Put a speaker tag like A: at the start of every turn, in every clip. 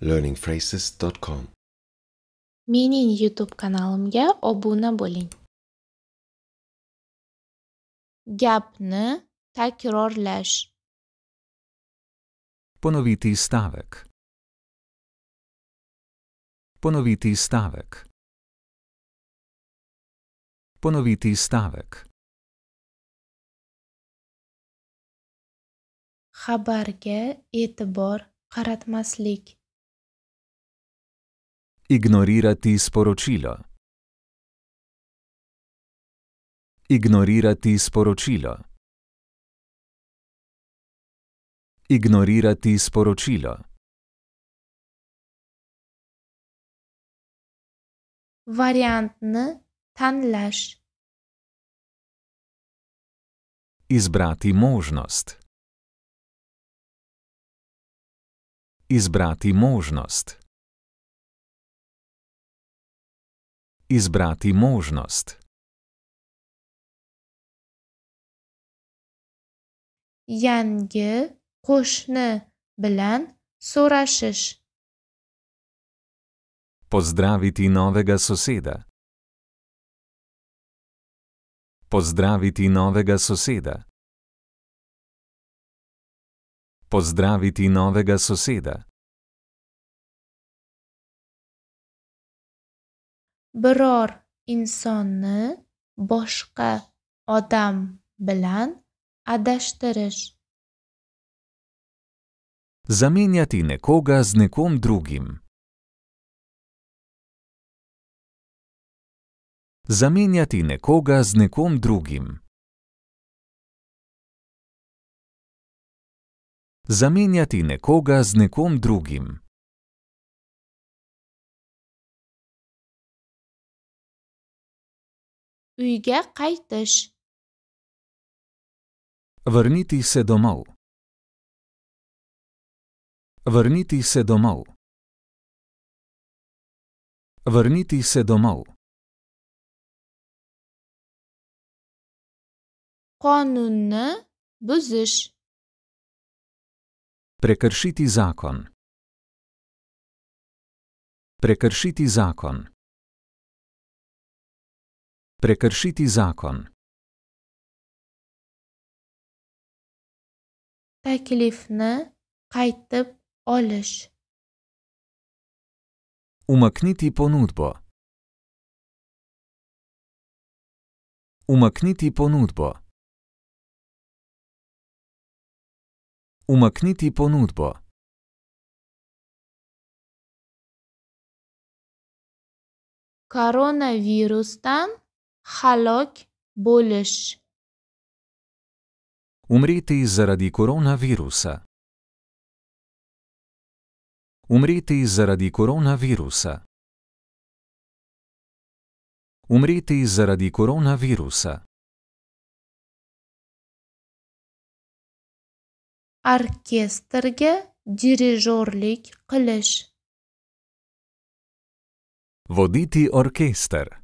A: learningphrases.com Mening YouTube kanalimga obuna bo'ling. Gapni takrorlash. Ponoviti stavek. Ponoviti stavek. Ponoviti stavek. Xabarga e'tibor qaratmaslik. Ignorirati sporočilo. Ignorirati sporočilo. Ignorirati sporočilo. Variantni tanlaš. Izbrati možnost. Izbrati možnost. izbrati možnost. Yangi qo'shni bilan so'rashish. Pozdraviti novega soseda. Pozdraviti novega soseda. Pozdraviti novega soseda. biror insonni boshqa odam bilan adashtirish. Zamenjati nekoga z nekom drugim. Zamenjati nekoga z nekom drugim. Zamenjati nekoga z nekom drugim. Uyga qaytish. Vrniti se domov. Vrniti se domov. Vrniti se domov. Qonunni buzish. Prekršiti zakon. Prekršiti zakon. Prekršiti zakon. Taklifne kajtep olješ. Umakniti ponudbo. Umakniti ponudbo. Umakniti ponudbo. Koronavirus tam? halok bolish. Umreti zaradi koronavirusa. Umreti zaradi koronavirusa. Umreti zaradi koronavirusa. Orkestrge dirižorlik qilish. Voditi orkester.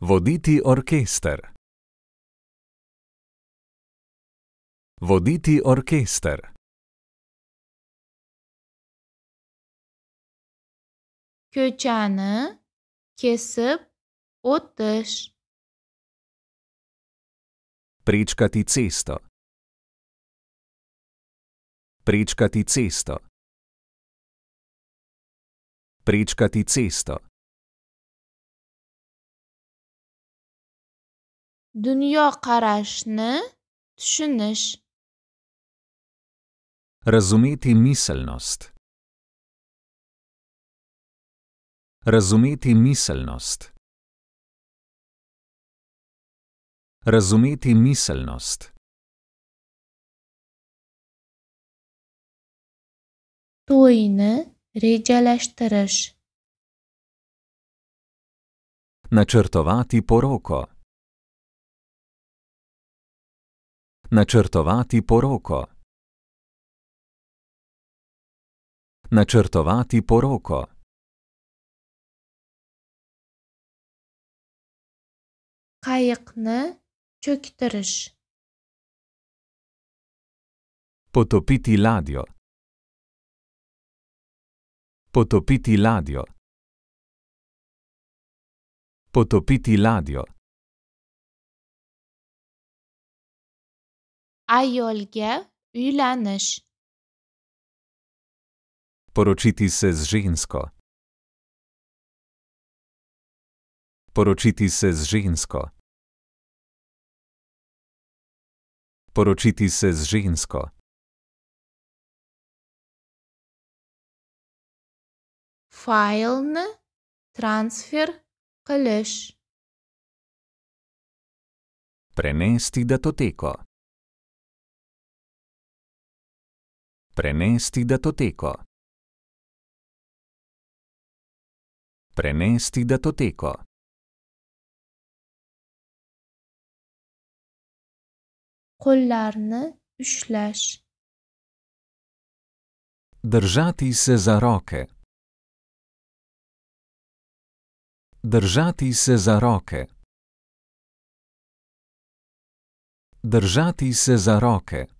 A: Voditi orkester. Voditi orkester. Köçanı kesip otuş. Prečkati cesto. Prečkati cesto. Prečkati cesto. dunyo qarashni tushunish razumeti miselnost razumeti miselnost razumeti miselnost to'yni rejalashtirish načrtovati poroko Načrtovati poroko. Načrtovati poroko. Kajekne čoktrž. Potopiti ladjo. Potopiti ladjo. Potopiti ladjo. Ajolge Ulaneš. Poročiti se z žensko. Poročiti se z žensko. Poročiti se z žensko. Fajlne transfer kleš. Prenesti datoteko. Prenesti datoteko. Prenesti datoteko. Kollarni ušleš. Držati se za roke. Držati se za roke. Držati se za roke.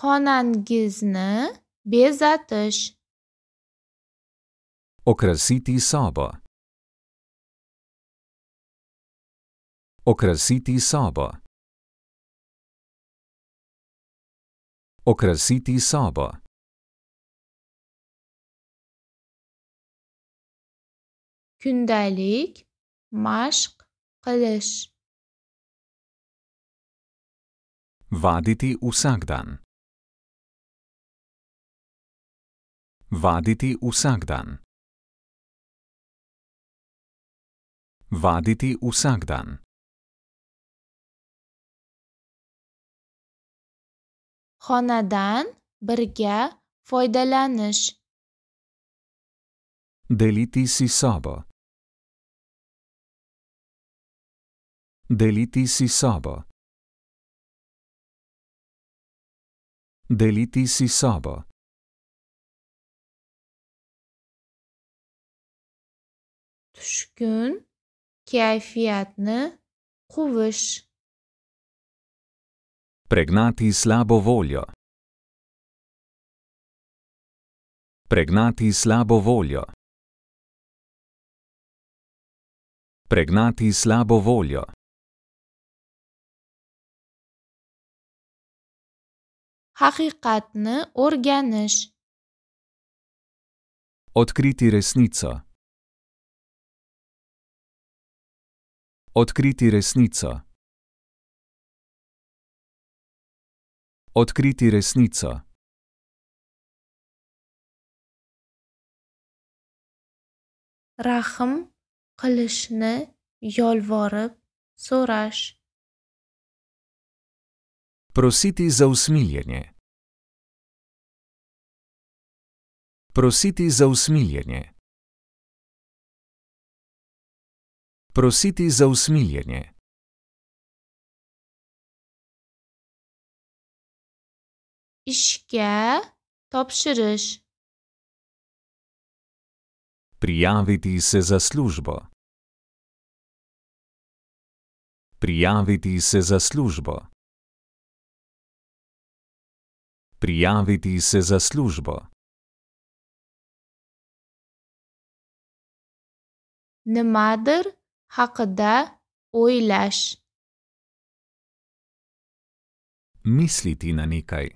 A: xonangizni bezatish okrasiti sobo okrasiti sobo okrasiti sobo kundalik mashq qilish vaditi usagdan Vaditi vsak dan. Vaditi vsak dan. Honadan brge fojdelaniš. Deliti si sobo. Deliti si sobo. Deliti si sobo. tushkun kayfiyatni quvish pregnati slabo voljo pregnati slabo voljo pregnati slabo voljo haqiqatni o'rganish odkriti resnico Odkriti resnico. Odkriti resnico. Rahm, kališne, jolvorb, soraš. Prositi za usmiljenje. Prositi za usmiljenje. Prositi za usmiljenje. Iške topširiš. Prijaviti se za službo. Prijaviti se za službo. Prijaviti se za službo. Nemadr haqida o'ylash. Misliti na nekaj.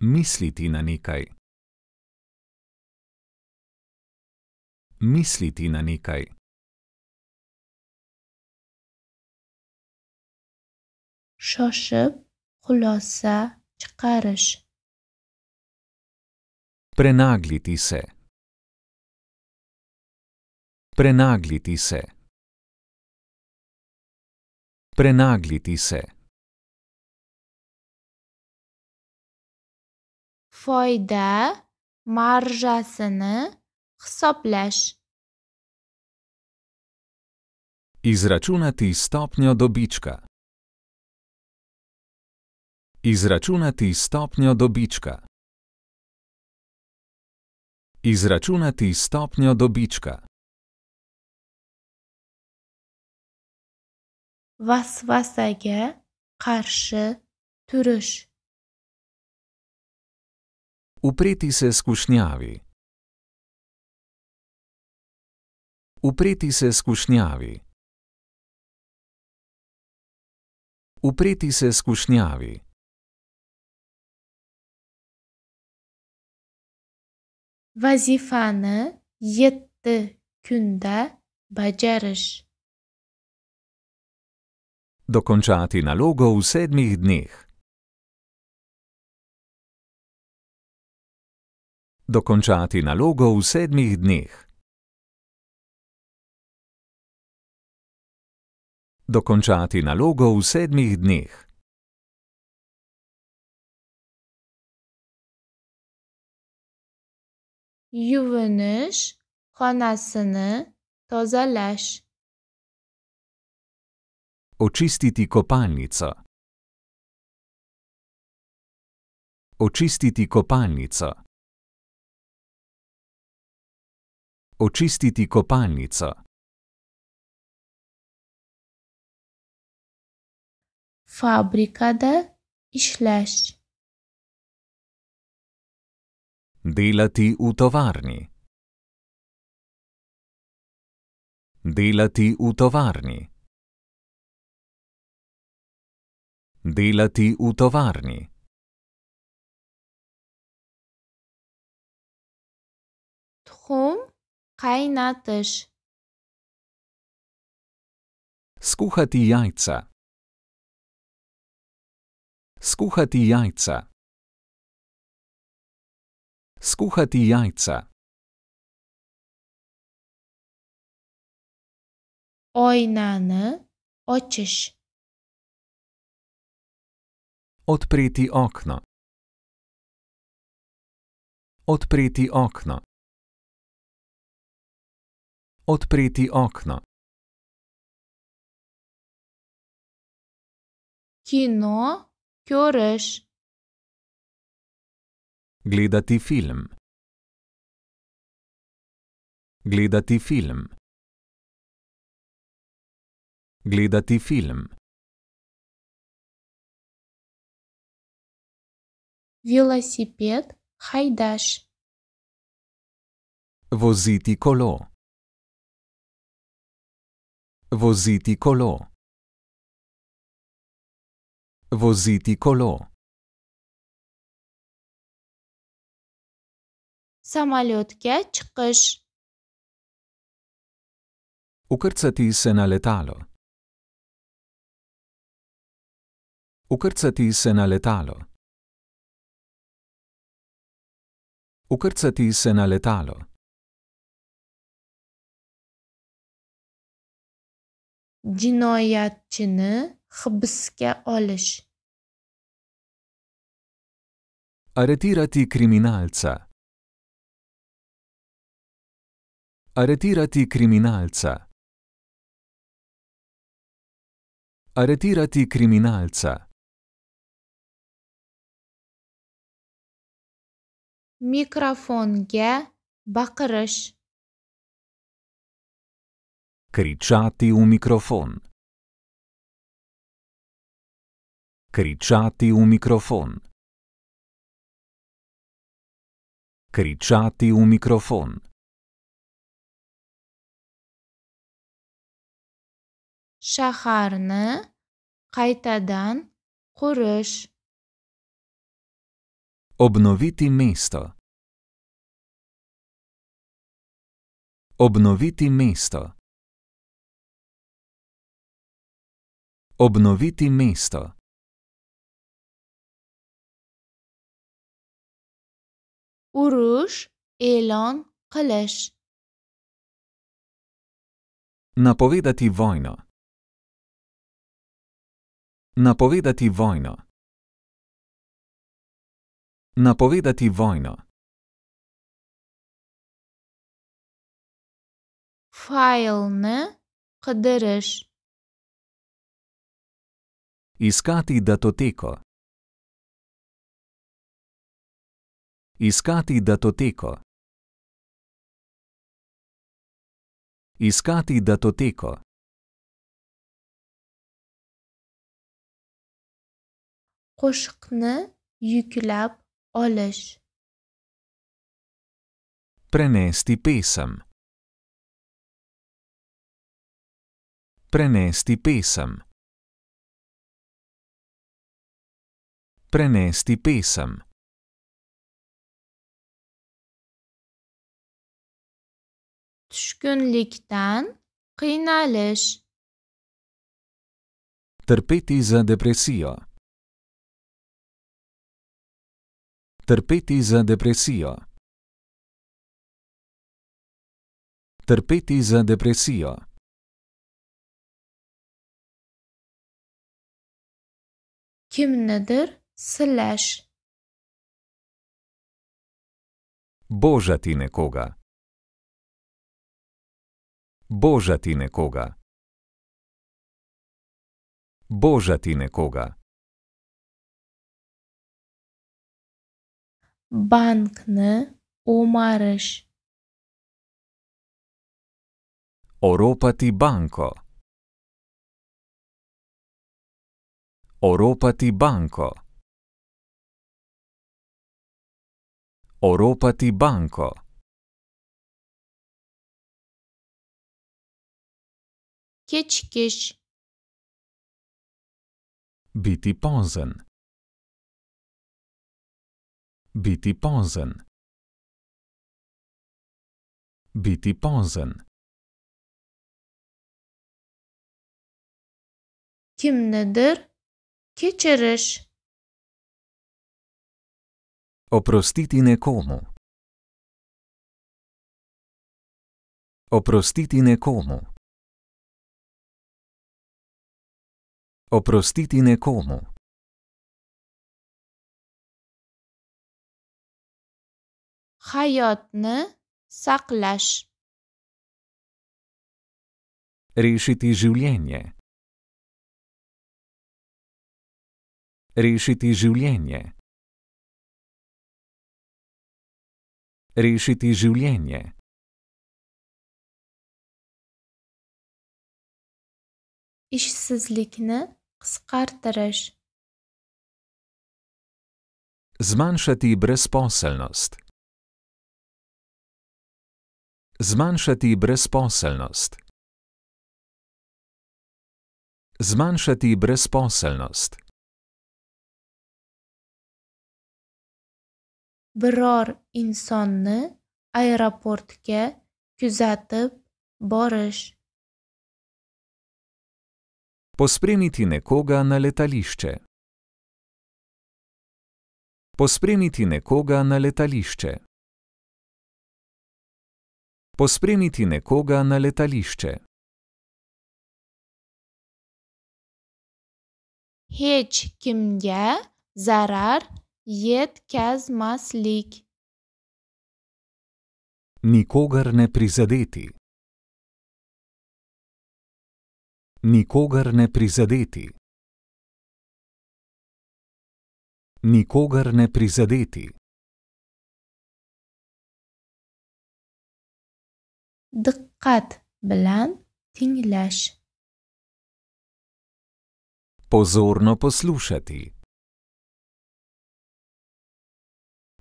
A: Misliti na nekaj. Misliti na nekaj. Shoshib xulosa chiqarish. Prenagliti se. Prenagliti se. Prenagliti se. Fojde, marža se ne, hsopleš. Izračunati stopnjo dobička. Izračunati stopnjo dobička. Izračunati stopnjo dobička. vasvasaga qarshi turish Upreti se skušnjavi. Upreti se skušnjavi. Upreti se skušnjavi. Vazifani yetti kunda bajarish. dokončati nalogo v sedmih dneh. Dokončati nalogo v sedmih dneh. Dokončati nalogo v sedmih dneh. Juvenish, Honasene, Tozaleš. Očistiti kopalnico. Očistiti kopalnico. Očistiti kopalnico. Fabrikade išleš. Delati v tovarni. Delati v tovarni. Delati v tovarni. Tchum, kaj nateš? Skuhati jajca. Skuhati jajca. Skuhati jajca. Oj, nane, očeš. Odpreti okno. Odpreti okno. Odpreti okno. Kino, kjoreš. Gledati film. Gledati film. Gledati film. велосипед хайдаш. Возити коло. Возити коло. Возити коло. Самолетке чкаш. Укрцати се на летало. Укрцати се на летало. Ukrcati se na letalo. Džinojačine hbske olež. Aretirati kriminalca. Aretirati kriminalca. Aretirati kriminalca. Microfonge bakırış. Kriçati u mikrofon. Kriçati u mikrofon. Kriçati u mikrofon. Şaharını kaytadan kuruș. Obnoviti mesto. Obnoviti mesto. Obnoviti mesto. Uruš, Elon, Kaleš. Napovedati vojno. Napovedati vojno. Napovedati vojno. Fajlne, kaderež. Iskati datoteko. Iskati datoteko. Iskati datoteko. Koškne, jukilab. Olež. Prenesti pesem. Prenesti pesem. Prenesti pesem. Tškunliktan, kaj nalež? Trpeti za depresijo. Trpeti za depresijo. Trpeti za depresijo. Kim nadr slash. Božati nekoga. Božati nekoga. Božati nekoga. банкны умарыш. Оропати банко. Оропати банко. Оропати банко. Кечкеш. Бити позен. Кечкеш. Biti pozen. Biti pozen. Kim nedr? Kičeriš. Oprostiti nekomu. Oprostiti nekomu. Oprostiti nekomu. hayotni saqlash rešiti življenje rešiti življenje rešiti življenje ishsizlikni qisqartirish zmanjšati brezposelnost Zmanjšati brezposelnost. Zmanjšati brezposelnost. Biror insonni aeroportga kuzatib borish. Pospremiti nekoga na letališče. Pospremiti nekoga na letališče. Pospremiti nekoga na letališče. Heč kim je zarar jed kez maslik. Nikogar ne prizadeti. Nikogar ne prizadeti. Nikogar ne prizadeti. diqqat bilan tinglash. Pozorno poslušati.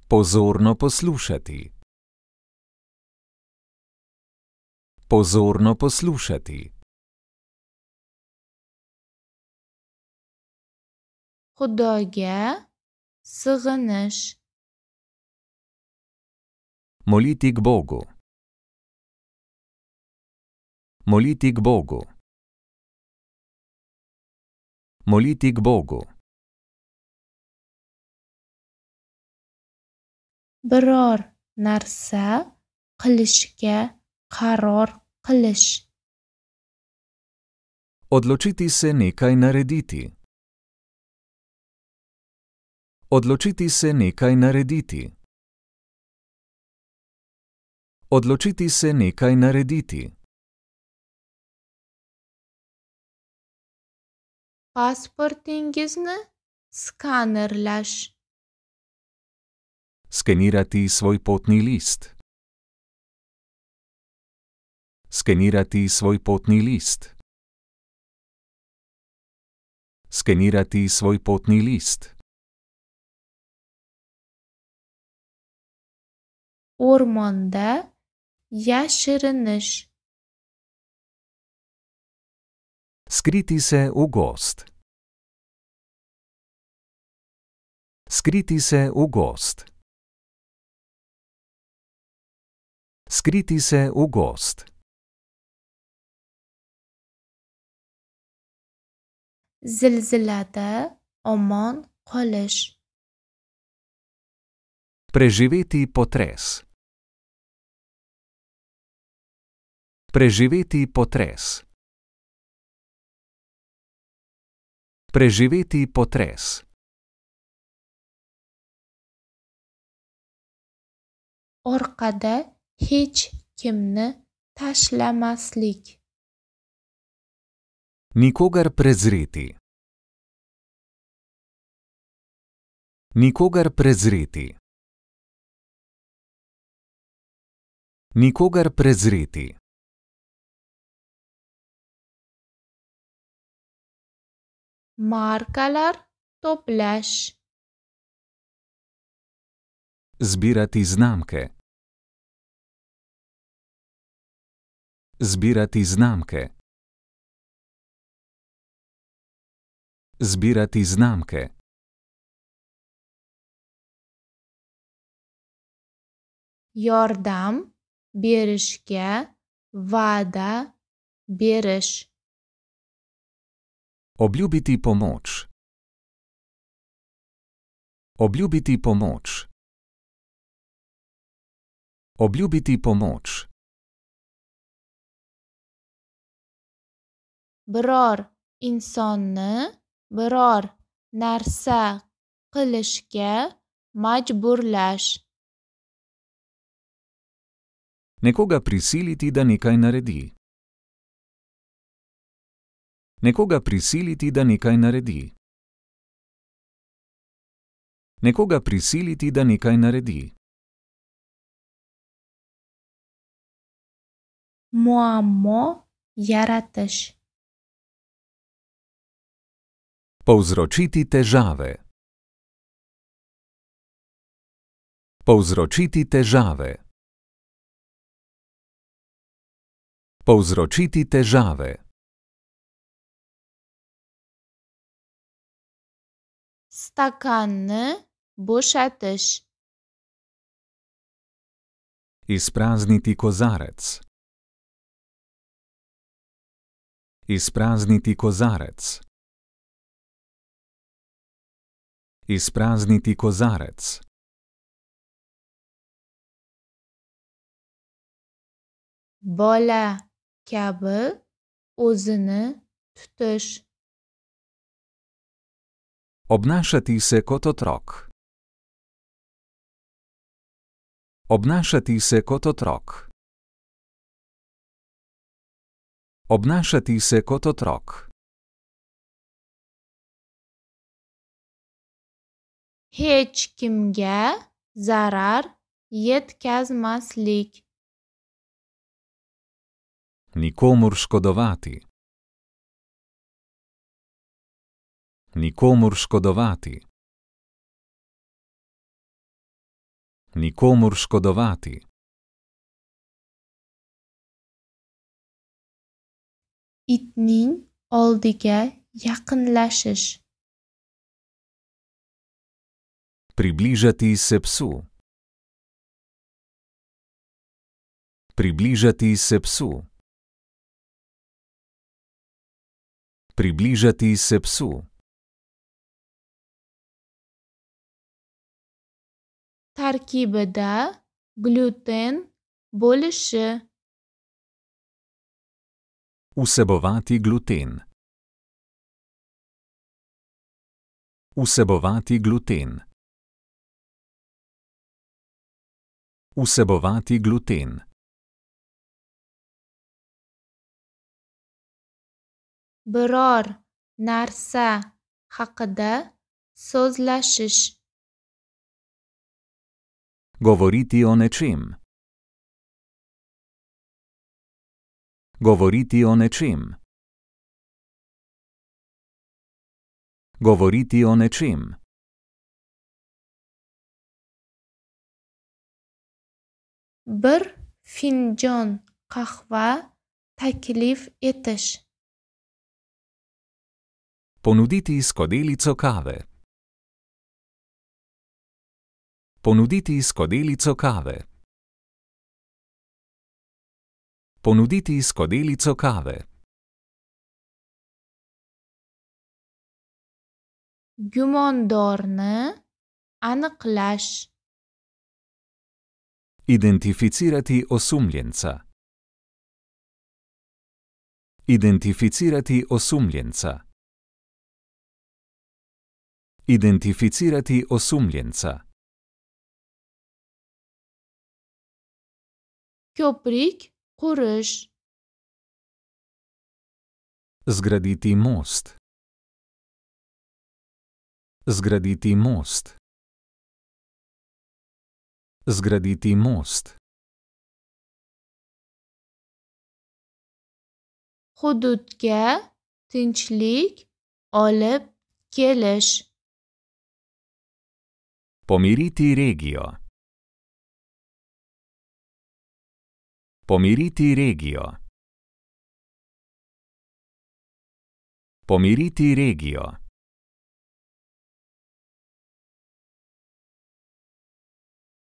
A: Pozorno poslušati. Pozorno poslušati. Hudoge sığınış. Moliti k Bogu. Moliti k Bogu. Moliti k Bogu. Biror narsa qilishga qaror qilish. Odločiti se nekaj narediti. Odločiti se nekaj narediti. Odločiti se nekaj narediti. pasportingizni skanerlash. Skenirati svoj potni list. Skenirati svoj potni list. Skenirati svoj potni list. O'rmonda yashirinish. Skriti se v gost. Skriti se v gost. Skriti se v gost. Zelzelate omon koleš. Preživeti potres. Preživeti potres. Preživeti potres. Orkade hič kimne tašle maslik. Nikogar prezreti. Nikogar prezreti. Nikogar prezreti. markalar pleš. Zbirati znamke. Zbirati znamke. Zbirati znamke. Yordam berishga va'da berish. Obljubiti pomoč. Obljubiti pomoč. Obljubiti pomoč. Biror insonni biror narsa qilishga majburlash. Nekoga prisiliti, da nekaj naredi nekoga prisiliti, da nekaj naredi. Nekoga prisiliti, da nekaj naredi. Moamo jarateš. Povzročiti težave. Povzročiti težave. Povzročiti težave. stakanny busze też. Ispraznity kozarec. Ispraznity kozarec. Ispraznity kozarec. Bola kiaby uzyny tutysz. Obnašati se kot otrok. Obnašati se kot otrok. Obnašati se kot otrok. Hej, kim ge, zarar, jed kaz maslik. Nikomu škodovati. nikomur škodovati. Nikomur škodovati. Itning oldiga yaqinlashish. Približati se psu. Približati se psu. Približati se psu. tarkibida gluten bo'lishi Vsebovati gluten Vsebovati gluten Vsebovati gluten Biror narsa haqida so'zlashish Govoriti o nečem. Govoriti o nečem. Govoriti o nečem. Br finjon kahva taklif etiš. Ponuditi skodelico kave. ponuditi skodelico kave. Ponuditi skodelico kave. Gumondorne anklaš. Identificirati osumljenca. Identificirati osumljenca. Identificirati osumljenca. Köprik kuruş. Zgraditi most. Zgraditi most. Zgraditi most. Hudutke tinchlik olib kelish. Pomiriti regijo. Pomiriti regijo. Pomiriti regijo.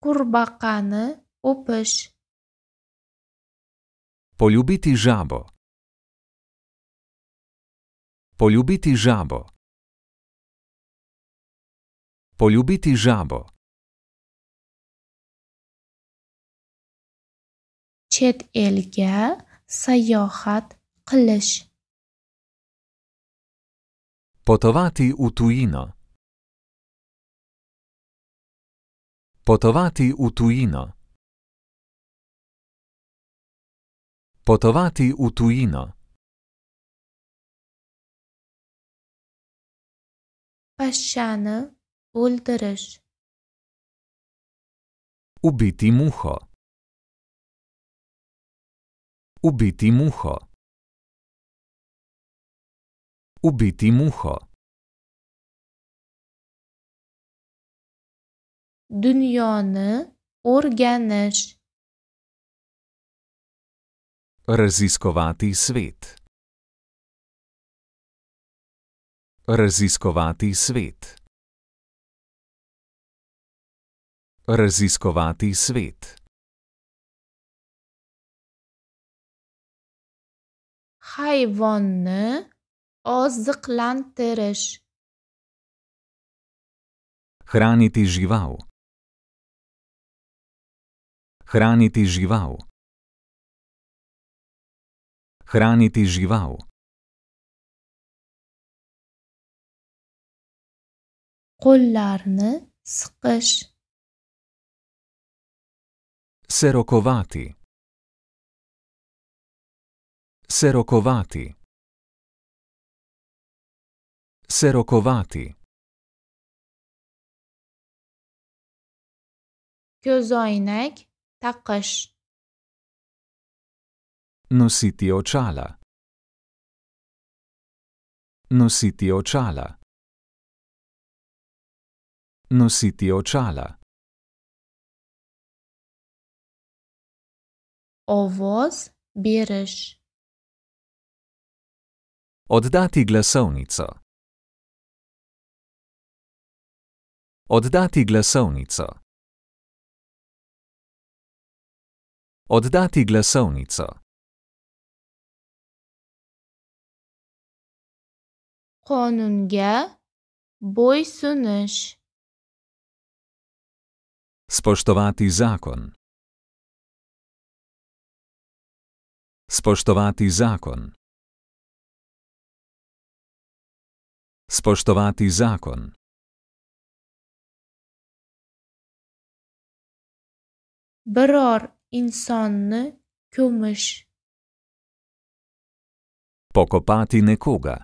A: Kurbakane upeš. Poljubiti žabo. Poljubiti žabo. Poljubiti žabo. chet elga sayohat qilish potovati u tujino potovati u tujino potovati u tujino pashshani o'ldirish ubiti muho Ubiti muho. Ubiti muho. Dunjoni organeš. Raziskovati svet. Raziskovati svet. Raziskovati svet. hayvonni oziqlantirish hraniti žival hraniti žival hraniti žival qo'llarni siqish se rokovati Se rokovati. Se rokovati. Gözoinek, takaš. Nositi očala. Nositi očala. Nositi očala. Ovoz, biraš. Oddati glasovnico. Oddati glasovnico. Oddati glasovnico. Konunge boj suneš. Spoštovati zakon. Spoštovati zakon. Spoštovati zakon. Bror in sonne kumiš. Pokopati nekoga.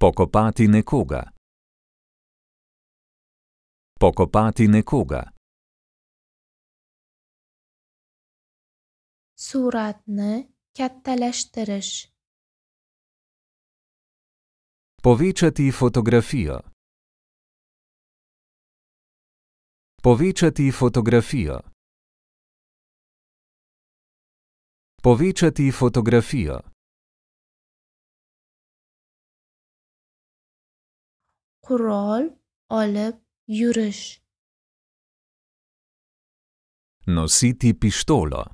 A: Pokopati nekoga. Pokopati nekoga. Suratne kattalashtirish. Povečati fotografijo. Povečati fotografijo. Povečati fotografijo. Kural oleb juriš. Nositi pištolo.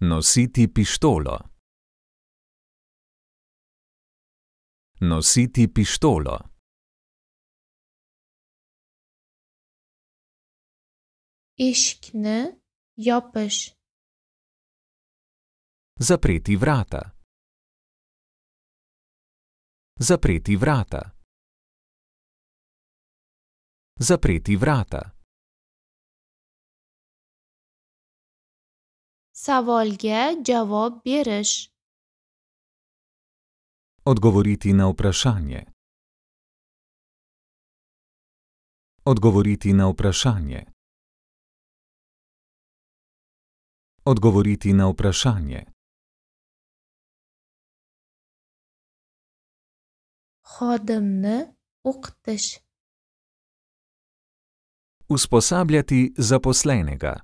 A: Nositi pištolo. Nositi pištolo. Iškne jopeš. Zapreti vrata. Zapreti vrata. Zapreti vrata. Savolge, džavo, biriš. Odgovoriti na vprašanje. Odgovoriti na vprašanje. Odgovoriti na vprašanje. Hodemne uktež. Usposabljati zaposlenega.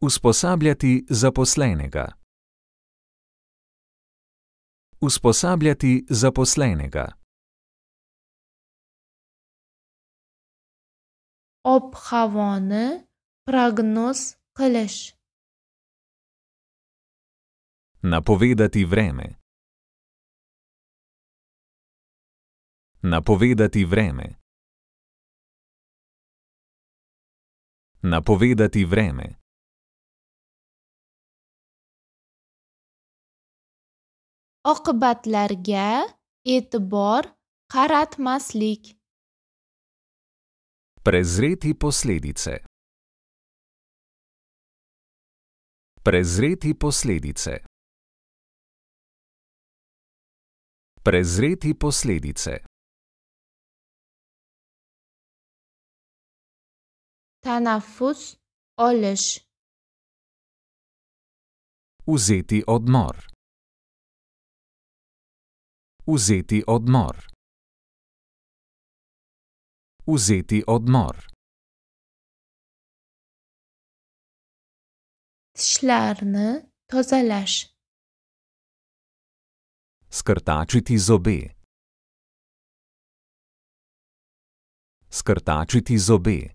A: Usposabljati zaposlenega. Usposabljati zaposlenega. Obhavone prognoz kleš. Napovedati vreme. Napovedati vreme. Napovedati vreme. oqibatlarga e'tibor qaratmaslik. Prezreti posledice. Prezreti posledice. Prezreti posledice. Tanafus olish. Vzeti odmor. Vzeti odmor. Vzeti odmor. Šlarne to zalaš. Skrtačiti zobe. Skrtačiti zobe.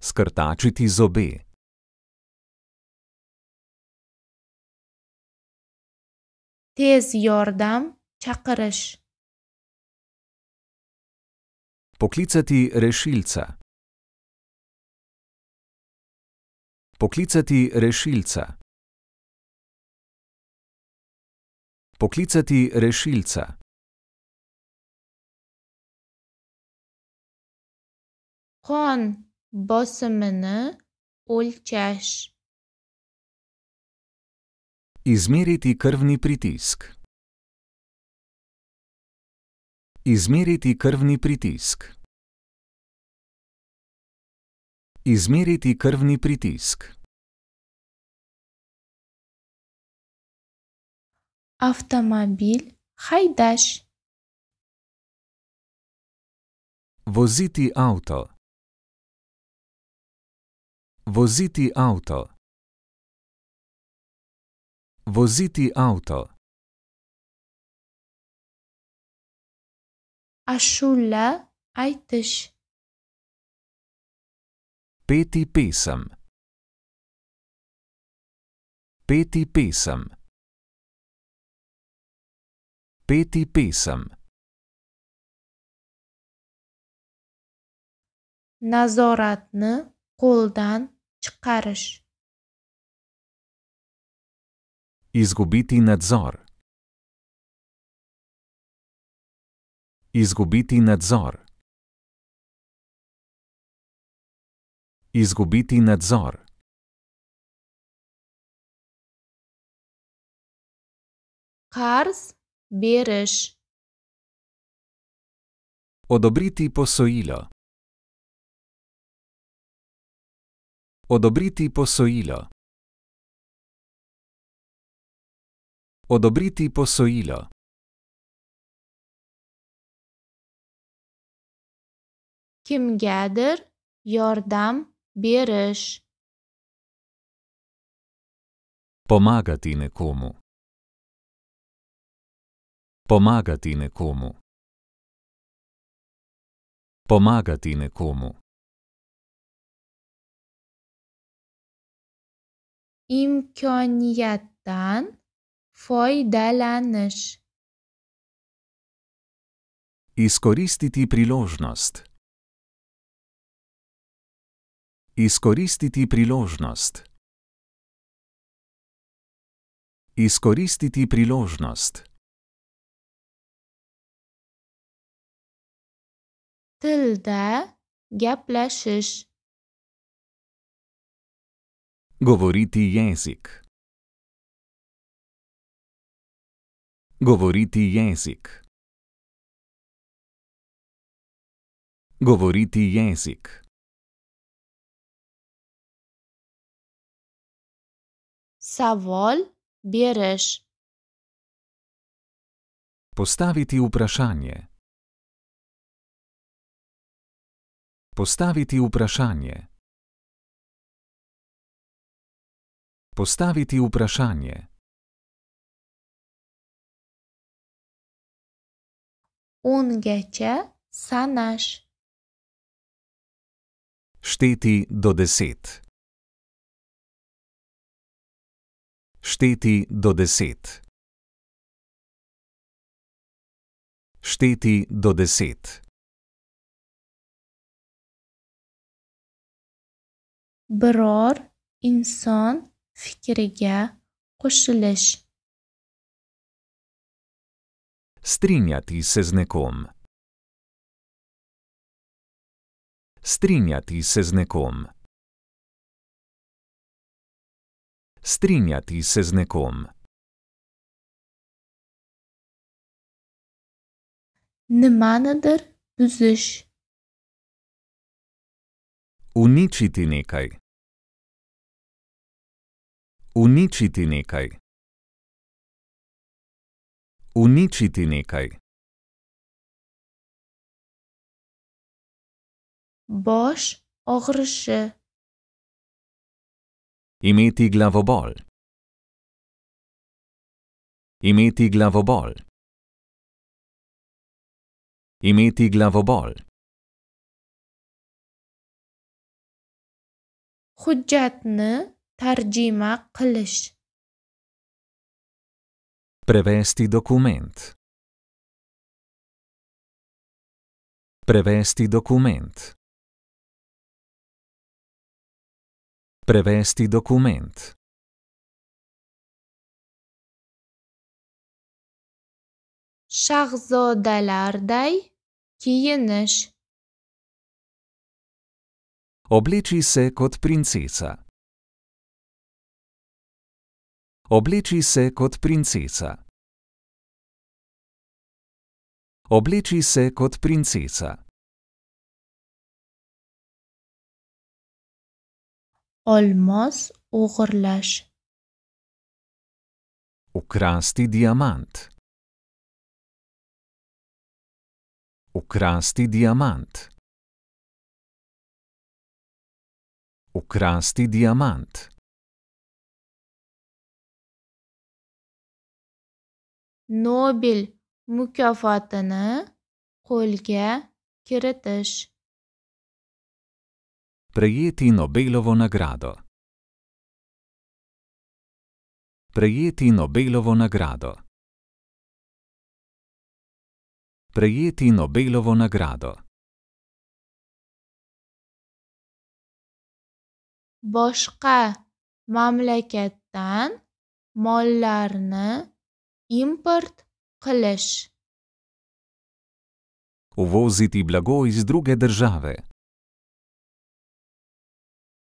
A: Skrtačiti zobe. tez yordam chaqirish. Poklicati rešilca. Poklicati rešilca. Poklicati rešilca. Kon bosimini o'lchash. Izmeriti krvni pritisk. Izmeriti krvni pritisk. Izmeriti krvni pritisk. Avtomobil hajdaš. Voziti avto. Voziti avto. Voziti auto. Ashula aytish. Peti pesem. Peti pesem. Peti pesem. Nazoratni qo'ldan chiqarish. Izgubiti nadzor. Izgubiti nadzor. Izgubiti nadzor. Kars bereš. Odobriti posojilo. Odobriti posojilo. Odobriti posojilo. Kim geder, jordam, bereš. Pomagati nekomu. Pomagati nekomu. Pomagati nekomu. Imkjonjetan. Foydalanış. İskoristiti priložnost. İskoristiti priložnost. İskoristiti priložnost. Tilda gaplaşış. Ja Govoriti jezik. Govoriti jezik. Govoriti jezik. Savol bereš. Postaviti vprašanje. Postaviti vprašanje. Postaviti vprašanje. o'ngacha sanash. Šteti do deset. Šteti do deset. Šteti do deset. Biror inson fikriga qo'shilish. Strinjati se z nekom. Strinjati se z nekom. Strinjati se z nekom. Ne manadar tuziš. Uničiti nekaj. Uničiti nekaj. Uničiti nekaj. Boš ohrše. Imeti glavobol. Imeti glavobol. Imeti glavobol. Hudžetne tarđima kališ. Prevesti dokument. Prevesti dokument. Prevesti dokument. Šahzodelardaj, ki je neš. Obleči se kot princesa. Obleči se kot princesa. Obleči se kot princesa. Olmos ugorlaš. Ukrasti diamant. Ukrasti diamant. Ukrasti diamant. Nobel mukofotini qo'lga kiritish. Prejeti Nobelovo nagrado. Prejeti Nobelovo nagrado. Prejeti Nobelovo nagrado. Boshqa mamlakatdan mollarni import kalesh. Uvoziti blago iz druge države.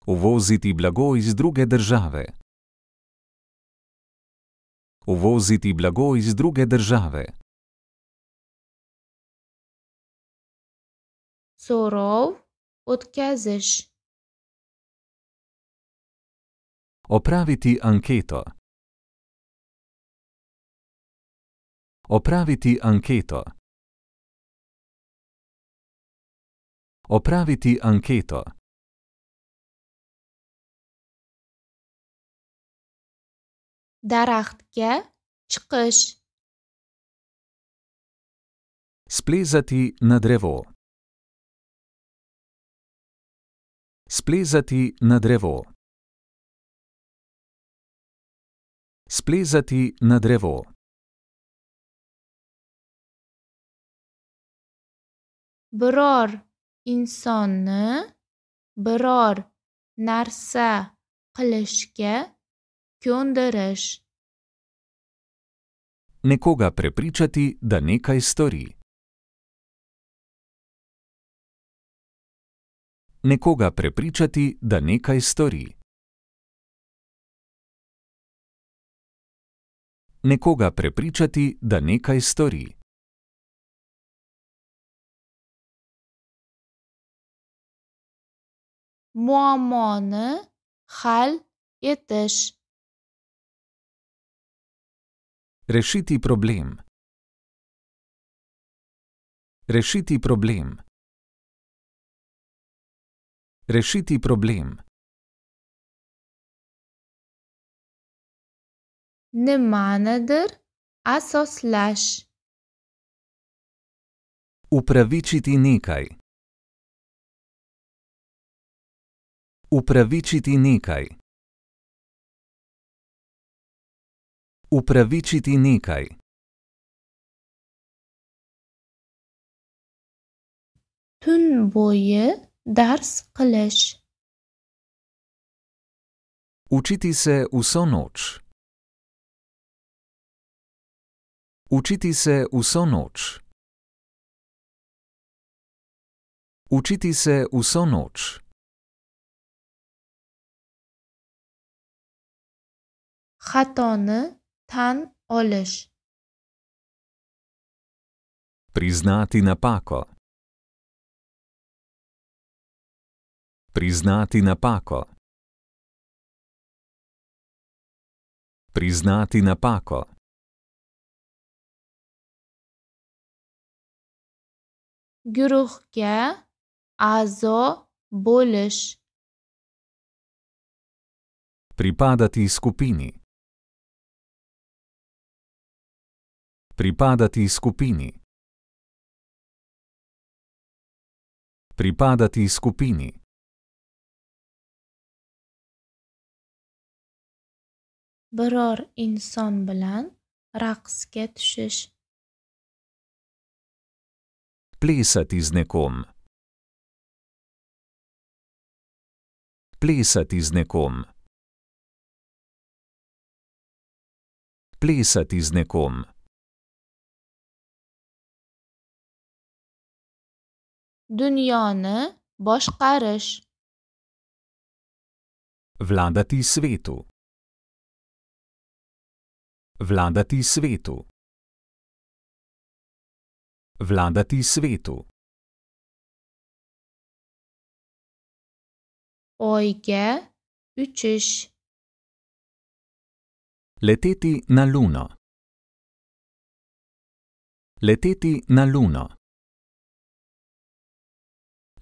A: Uvoziti blago iz druge države. Uvoziti blago iz druge države. Sorov odkazeš. Opraviti anketo. Opraviti anketo. Opraviti anketo. Darahtke, čkaš. Splezati na drevo. Splezati na drevo. Splezati na drevo. biror insonni biror narsa qilishga ko'ndirish nekoga prepričati da nekaj stori nekoga prepričati da nekaj stori nekoga prepričati da nekaj stori muammoni hal etish. Rešiti problem. Rešiti problem. Rešiti problem. Nema nader asoslaš. Upravičiti nekaj. Upravičiti nekaj. Upravičiti nekaj. Tun boje dars kleš. Učiti se vso noč. Učiti se vso noč. Učiti se vso noč. Хатоны тан олеш. Признати напако. Признати напако. Признати напако. Гюрухке азо болеш. Припадати скупини. Pripadati skupini. Pripadati skupini. Biror inson bilan raqsga tushish. Plesati z nekom. Plesati z nekom. Plesati z nekom. Dunjone boškareš. Vladati svetu. Vladati svetu. Vladati svetu. Ojke, učiš. Leteti na luno. Leteti na luno.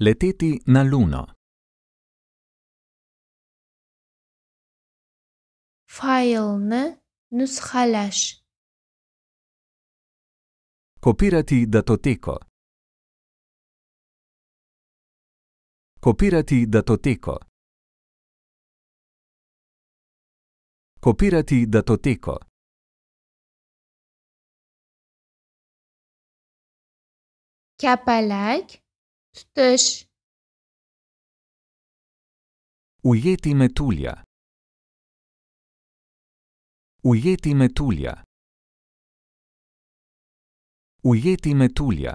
A: Leteti na Luno. Failne nushalash. Kopirati datoteko. Kopirati datoteko. Kopirati datoteko. Kapalek. Stež. Ujeti metulja. Ujeti metulja. Ujeti metulja.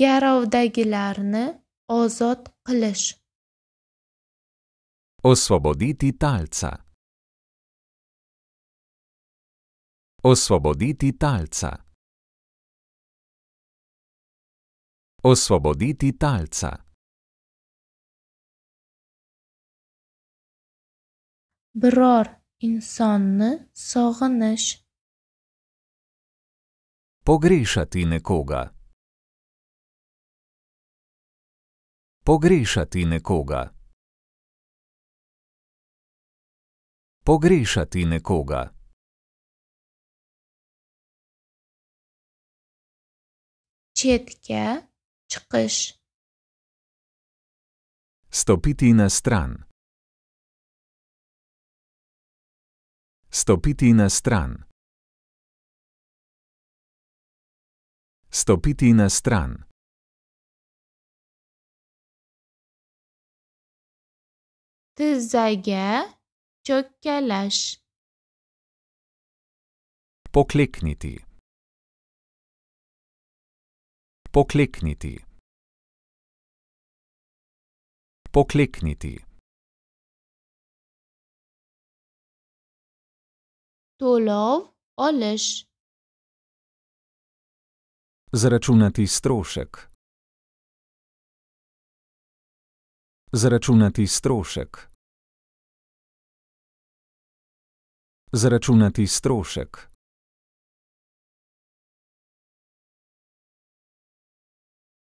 A: Gerovdagilarne ozot kleš. Osvoboditi talca. Osvoboditi talca. Osvoboditi talca. Biror insonni sog'inish. Pogrešati nekoga. Pogrešati nekoga. Pogrešati nekoga. Četke chiqish stopiti na stran stopiti na stran stopiti na stran tizzaga cho'kkalash poklikniti Poklekniti. Poklekniti. Tolov olež. Zračunati strošek. Zračunati strošek. Zračunati strošek.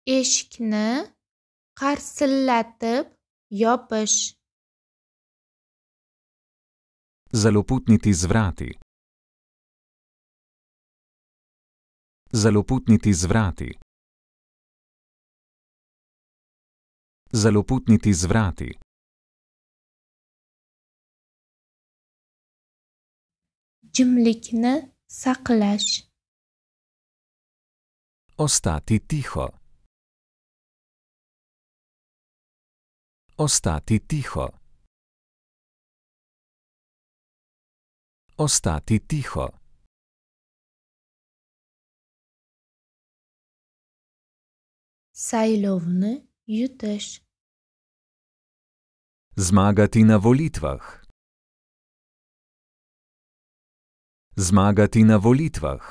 A: eshikni qarsillatib yopish. Zaloputniti z vrati. Zaloputniti z vrati. Zaloputniti z vrati. Džimlikne saklaš. Ostati tiho. Ostati tiho. Ostati tiho. Sajlovne, jutež. Zmagati na volitvah. Zmagati na volitvah.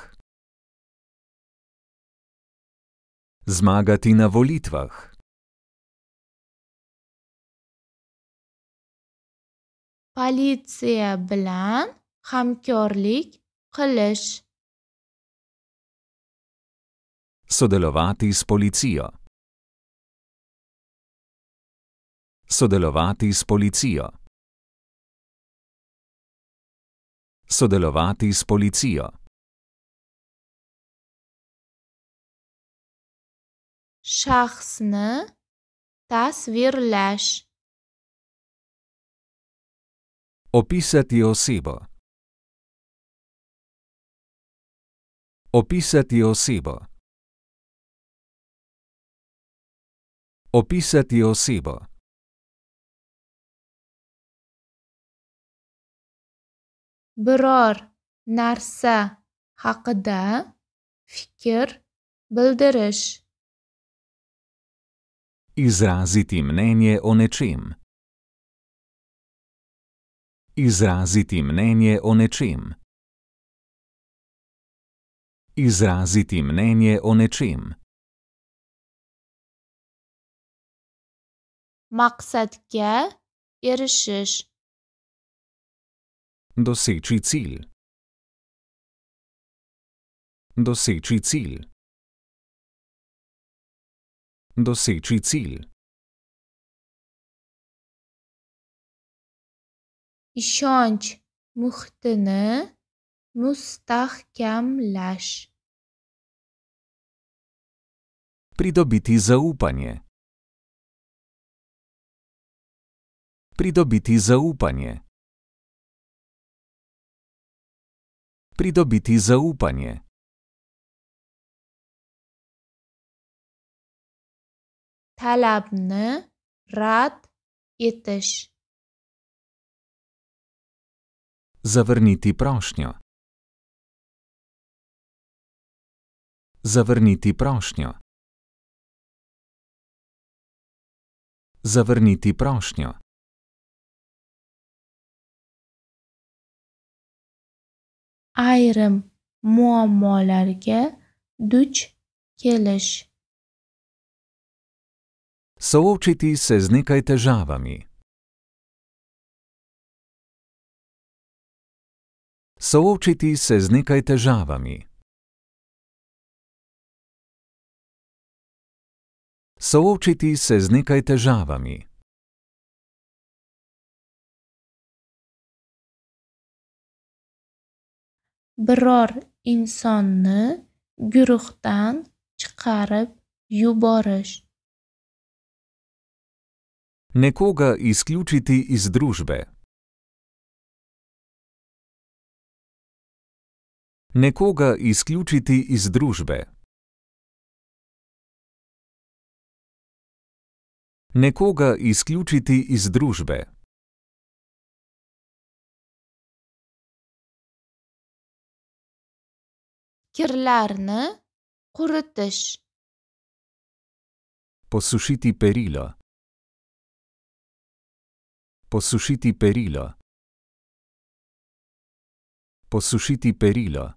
A: Zmagati na volitvah. politsiya bilan hamkorlik qilish sodelovati s policijo sodelovati s policijo sodelovati s policijo shaxsni tasvirlash Opisati osebo. Opisati osebo. Opisati osebo. Biror narsa haqida fikr bildirish. Izraziti mnenje o nečem. Izraziti mnenje o nečem. Izraziti mnenje o nečem. Maksetke je rešiš. Doseči cilj. Doseči cilj. Doseči cilj. i ishonch muhitini mustahkamlash Pridobiti zaupanie. Pridobiti zaupanie. Pridobiti zaupanie. Talabni rad i też. Zavrniti prošnjo. Zavrniti prošnjo. Zavrniti prošnjo. Ayrim muammolarga duch kelish. Soočiti se z nekaj težavami. Soočiti se z nekaj težavami. Soočiti se z nekaj težavami. Bror in son, guruhtan, čkarb, juboriš. Nekoga izključiti iz družbe. Nekoga izključiti iz družbe. Nekoga izključiti iz družbe. Kirlarne, kurteš. Posušiti perilo. Posušiti perilo. Posušiti perilo.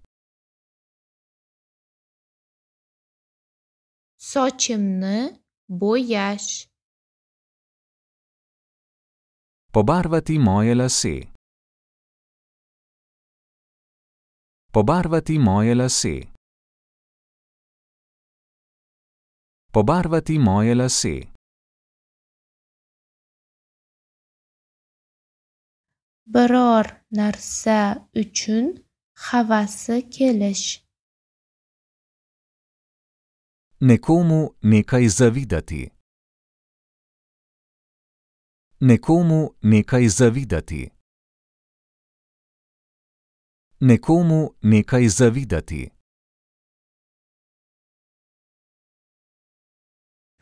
A: Сочимны бояш. Побарвати моє ласи. Побарвати моє ласи. Побарвати моє ласи. Берор нарса учун хаваси келиш. Nekomu nekaj zavidati. Nekomu nekaj zavidati. Nekomu nekaj zavidati.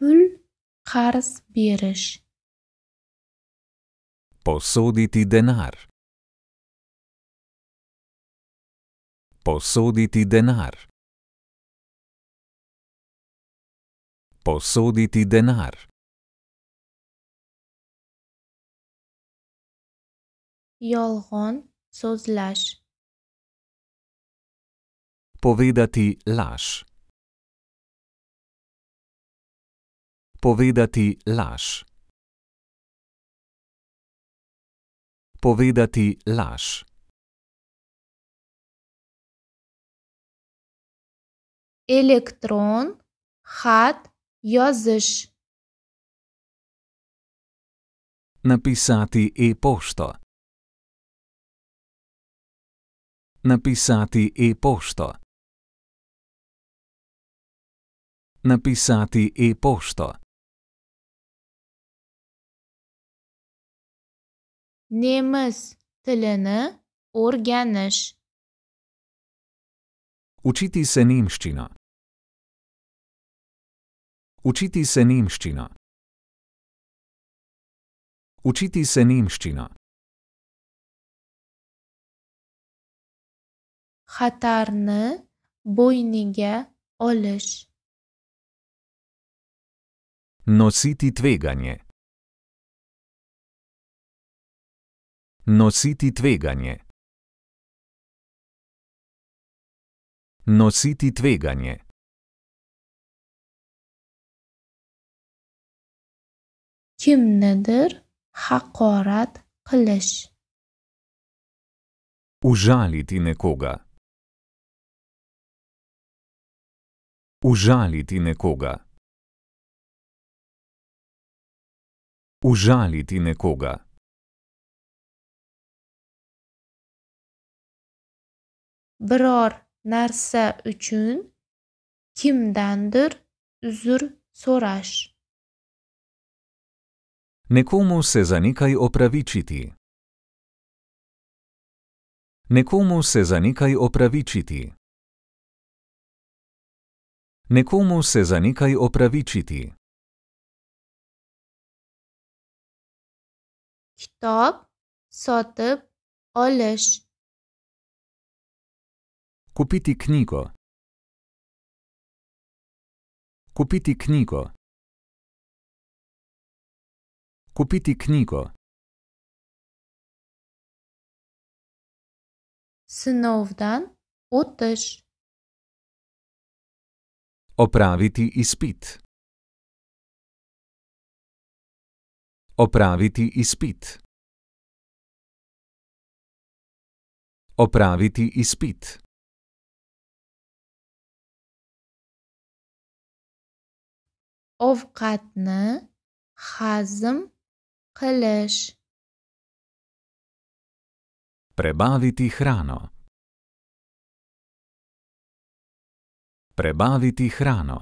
A: Ul, kar zbereš. Posoditi denar. Posoditi denar. Posoditi denar. Jolhon so zlaš. Povedati laž. Povedati laž. Povedati laž. Elektron, hat, Jozish. Napisati e-pošto. Napisati e-pošto. Napisati e-pošto. Nemes tlene organiš. Učiti se nemščino. Učiti se nemščina. Učiti se nemščina. Hatarni bojnige olež. Nositi tveganje. Nositi tveganje. Nositi tveganje. kimnidir haqorat qilish užaliti nekoga užaliti nekoga užaliti nekoga biror narsa uchun kimdandir uzr so'rash Nekomu se za nekaj opravičiti. Nekomu se za nekaj opravičiti. Nekomu se za nekaj opravičiti. Kitab, sotb, oleš. Kupiti knjigo. Kupiti knjigo. Kupiti knjigo. Sinovdan, otež. Opraviti izpit. Opraviti izpit. Opraviti izpit. Ovkatne, hazem, Kalež. Prebaviti hrano. Prebaviti hrano.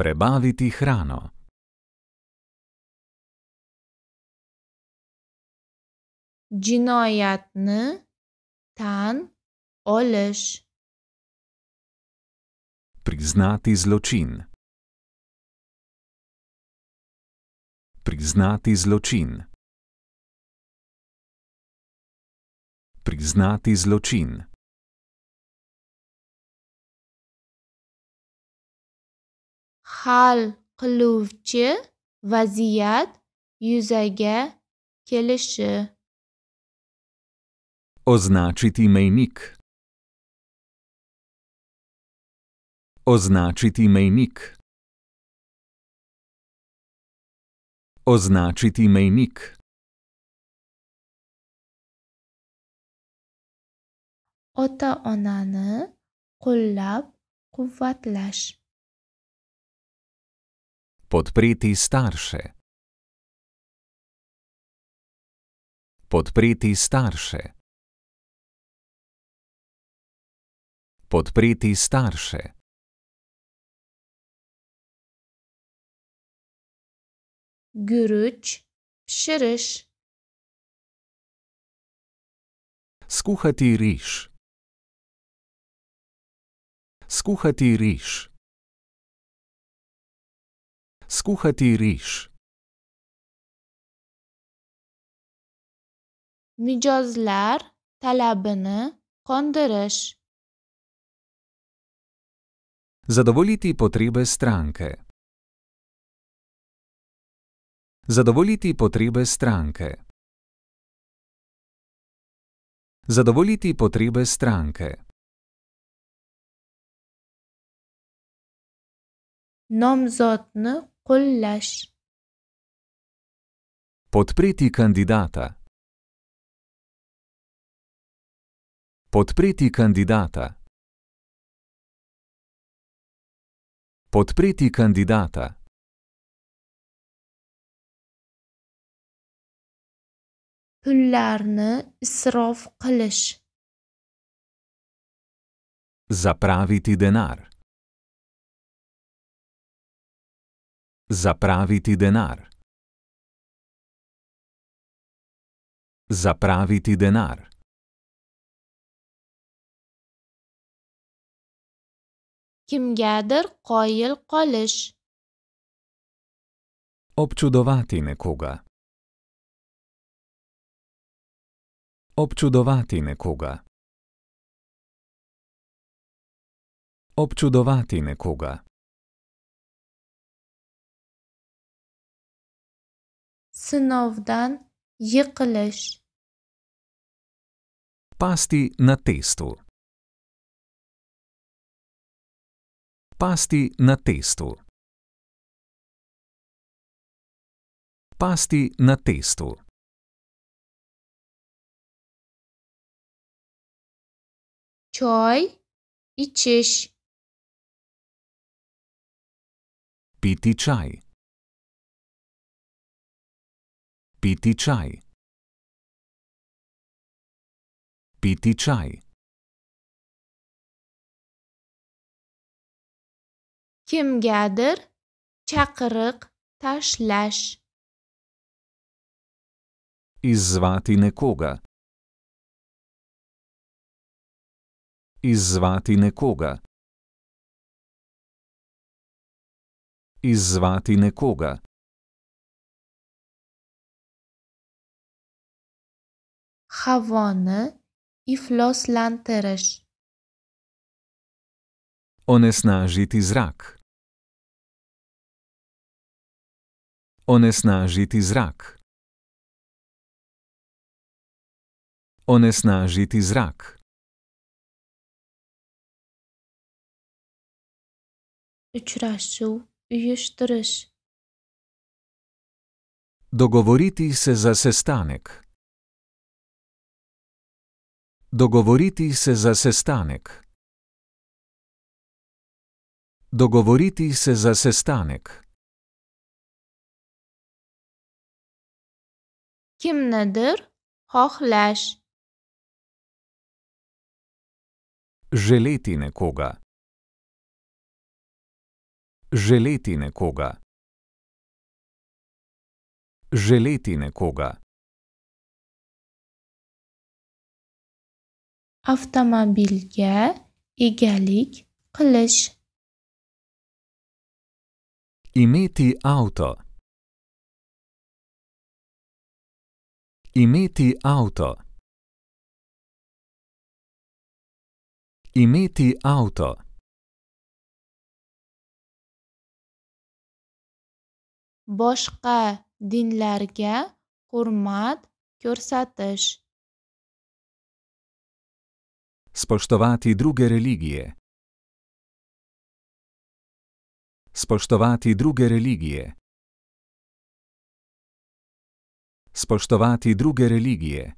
A: Prebaviti hrano. Džinojatne tan olež. Priznati zločin. Priznati zločin. Priznati zločin. Hal qiluvchi vaziyat yuzaga kelishi. Označiti mejnik. Označiti mejnik. Označiti mejnik. Ota onani kullab kuvatlash. Podpreti starše. Podpreti starše. Podpreti starše. Güruç, pşırış. Skuhati riş. Skuhati riş. Skuhati riş. Mijozlar talabını kondırış. Zadovoliti potrebe stranke. Zadovoljiti potrebe stranke. Zadovoljiti potrebe stranke. Nomzotne kollaš. Podpreti kandidata. Podpreti kandidata. Podpreti kandidata. pullarni isrof qilish zapraviti denar zapraviti denar zapraviti denar Kimgadir qoyil qolish Obchudovati nekoga Občudovati nekoga. Občudovati nekoga. Sinovdan jiklish. Pasti na testu. Pasti na testu. Pasti na testu. Çay içiş. Piti çay. Piti çay. Piti çay. Kim geldir? Çakırık taşlaş. Izvati nekoga. koga. Izvati nekoga. Izvati nekoga. Havone in flos lanterež. Onesnažiti zrak. Onesnažiti zrak. Onesnažiti zrak. uchrashuv uyushtirish dogovoriti se za sestanek dogovoriti se za sestanek dogovoriti se za sestanek kimnadir xohlash želeti nekoga Želeti nekoga. Želeti nekoga. Avtomobilge igelik kliš. Imeti avto. Imeti avto. Imeti avto. boshqa dinlarga hurmat ko'rsatish spoštovati druge religije spoštovati druge religije spoštovati druge religije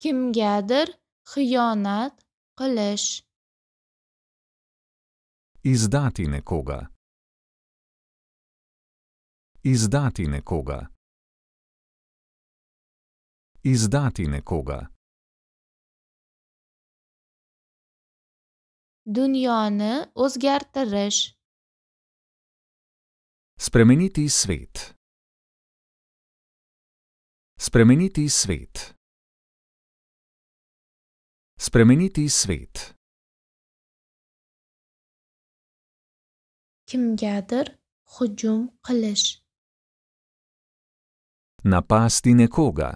A: kimgadir xiyonat qilish Izdati nekoga. Izdati nekoga. Izdati nekoga. Dunjone ozgertereš. Spremeniti svet. Spremeniti svet. Spremeniti svet. Spremeniti svet. kimgadir hujum qilish napasti nekoga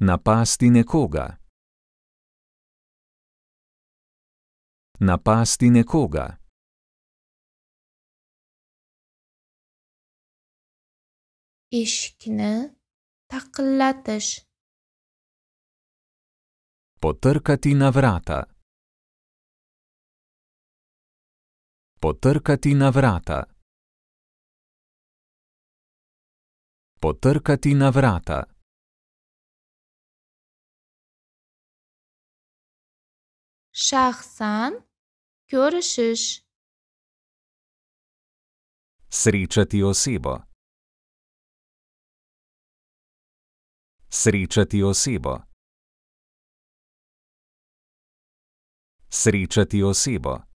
A: napasti nekoga napasti nekoga eshikni taqillatish potrkati na vrata Potrkati na vrata. Potrkati na vrata. Šahsan, kjoršiš. Srečati osebo. Srečati osebo. Srečati osebo.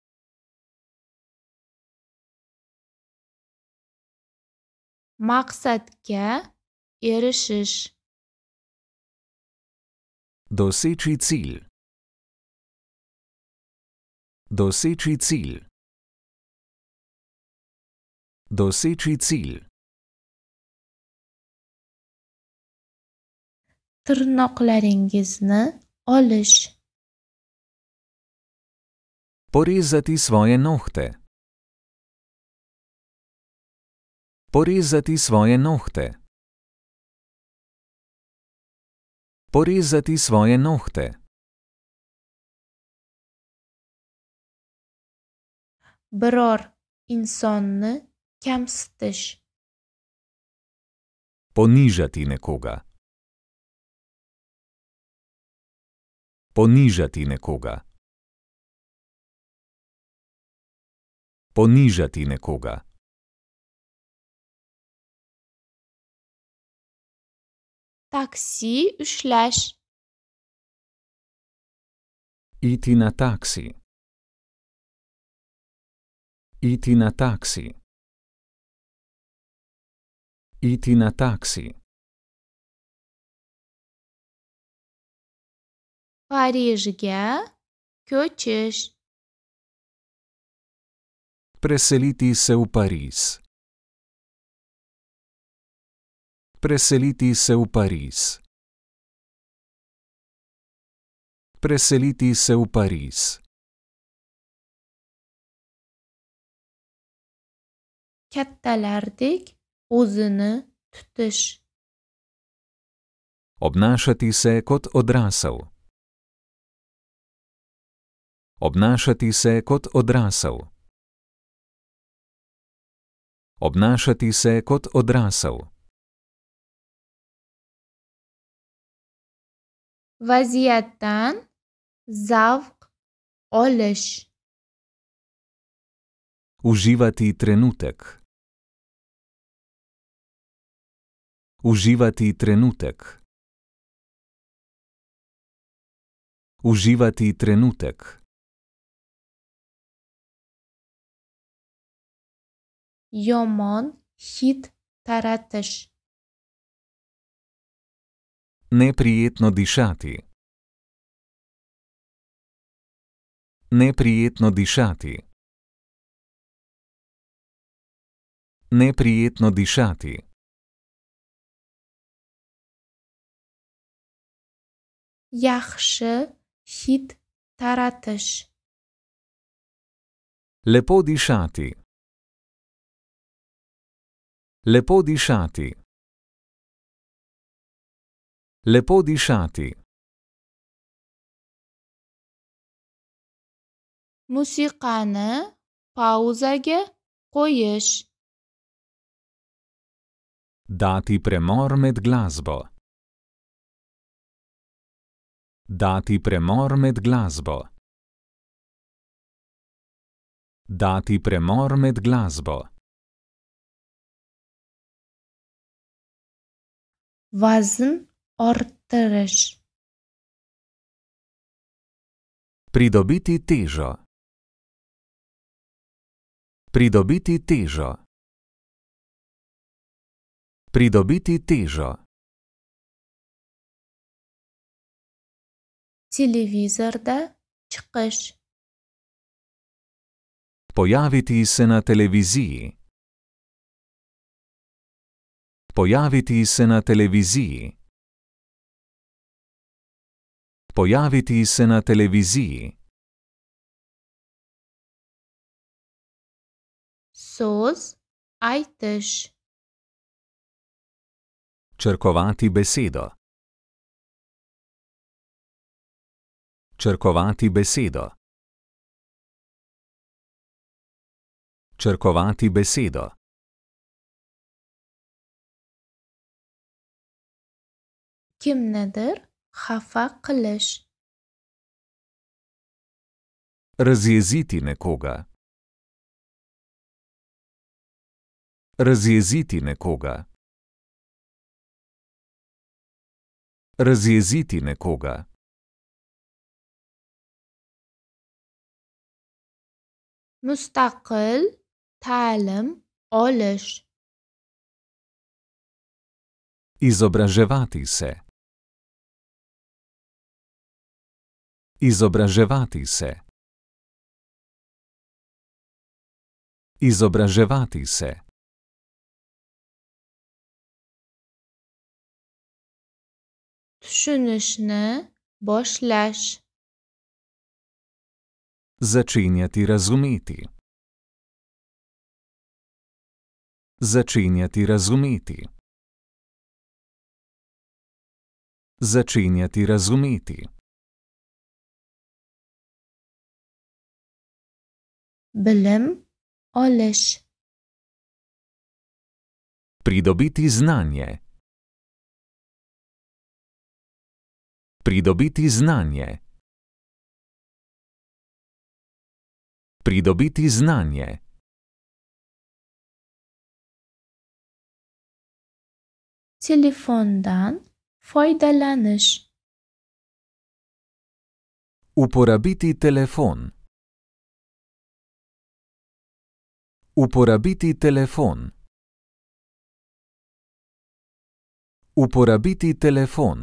A: maqsadga erishish doseči cilj doseči cilj doseči cilj trnoqlaringizni olish porezati svoje nohte Porezati svoje nohte. Porezati svoje nohte. Bror in sonne kemstiš. Ponižati nekoga. Ponižati nekoga. Ponižati nekoga. Ταξί ουσλές. Ή ταξί. ατάξη. ταξί. την ατάξη. Ή την ατάξη. Preseliti se v Pariz. Preseliti se v Pariz. Kattalardik ozene tutiš. Obnašati se kot odrasel. Obnašati se kot odrasel. Obnašati se kot odrasel. vaziyatdan zavq olish. Uživati trenutek. Uživati trenutek. Uživati trenutek. Yomon hit taratish. Neprijetno dišati. Neprijetno dišati. Neprijetno dišati. Jahše hit taratež. Lepo dišati. Lepo dišati. Lepo dišati. Musikane pauzage koješ. Dati premor med glasbo. Dati premor med glasbo. Dati premor med glasbo. Vazn ortrž. Pridobiti težo. Pridobiti težo. Pridobiti težo. Televizor da čkaš. Pojaviti se na televiziji. Pojaviti se na televiziji pojaviti se na televiziji. Sos, ajtež. Črkovati besedo. Črkovati besedo. Črkovati besedo. Kim neder? Hafa qilish. Razjeziti nekoga. Razjeziti nekoga. Razjeziti nekoga. Mustaqil ta'lim olish. Izobraževati se. Izobraževati se. Izobraževati se. Tšunišne boš leš. Začenjati razumeti. Začenjati razumeti. Začenjati razumeti. bilim olish. Pridobiti znanje. Pridobiti znanje. Pridobiti znanje. Telefondan fojdalaniš. Uporabiti telefon. Uporabiti telefon. Uporabiti telefon. Uporabiti telefon.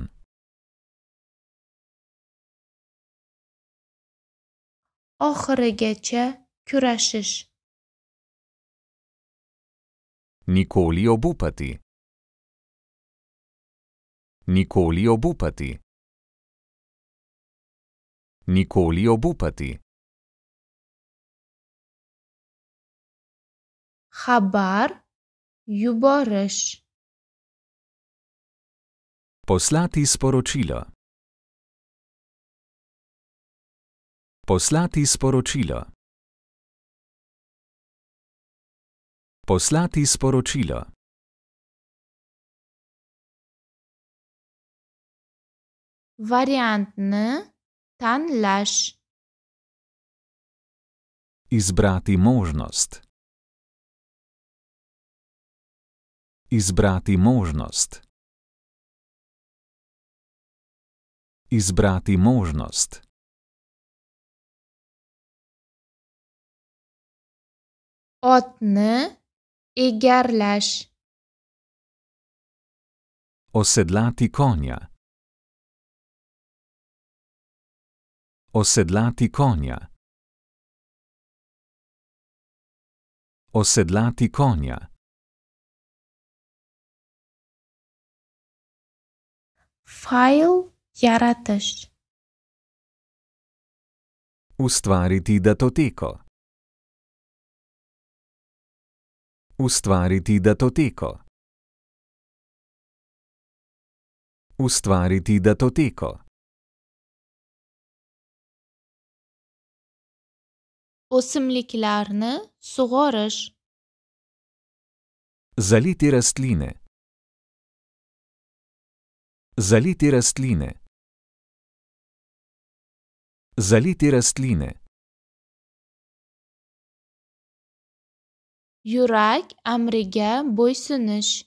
A: Ohre geče, kurašiš. Nikoli obupati. Nikoli obupati. Nikoli obupati. Habar juboreš. Poslati sporočilo. Poslati sporočilo. Poslati sporočilo. Variantne tan laž. Izbrati možnost. Izbrati možnost. Izbrati možnost. Otne igerleš. Osedlati konja. Osedlati konja. Osedlati konja. File jarataš. Ustvariti datoteko. Ustvariti datoteko. Ustvariti datoteko. Osemlikilarne sogoraš. Zaliti rastline. Zaliti rastline. Zaliti rastline. Jurak Amrige Bojsuniš.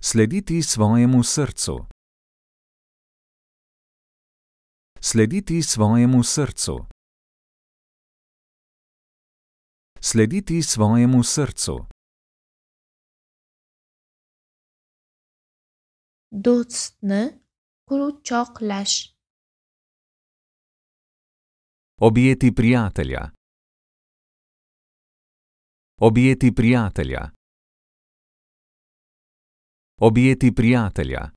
A: Slediti svojemu srcu. Slediti svojemu srcu. Slediti svojemu srcu. Do'stni quchoqlash. Obieti prijatelja. Obieti prijatelja. Obieti prijatelja.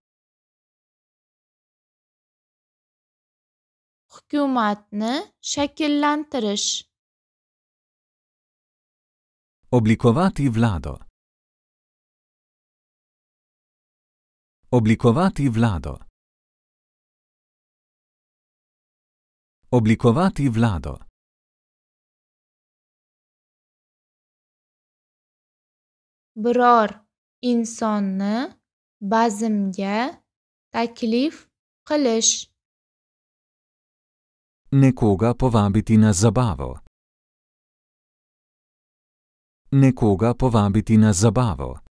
A: Hukumatni shakllantirish. Oblikovati vlado. Oblikovati vlado. Oblikovati vlado. Biror insonni bazimga taklif qilish. Nekoga povabiti na zabavo. Nekoga povabiti na zabavo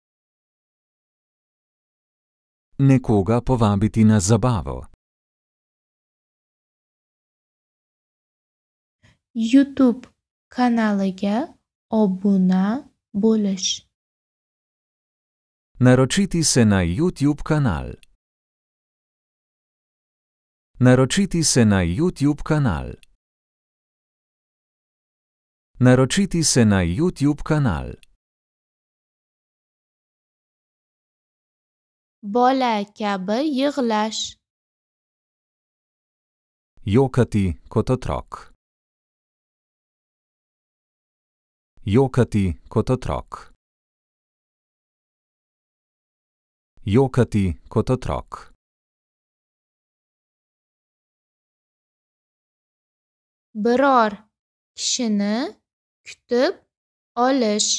A: nekoga povabiti na zabavo. YouTube kanalega obuna boleš. Naročiti se na YouTube kanal. Naročiti se na YouTube kanal. Naročiti se na YouTube kanal. bola kabi yig'lash Yokati kototrok. Yokati kototrok. Yokati kototrok. jokati biror kishini kutib olish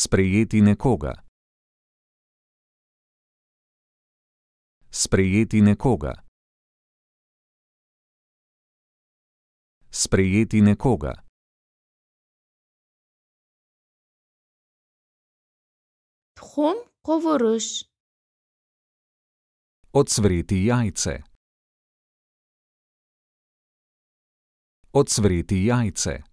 A: Sprejeti nekoga. Sprejeti nekoga. Sprejeti nekoga. Tchom kovoruš. Odsvreti jajce. Odsvreti jajce.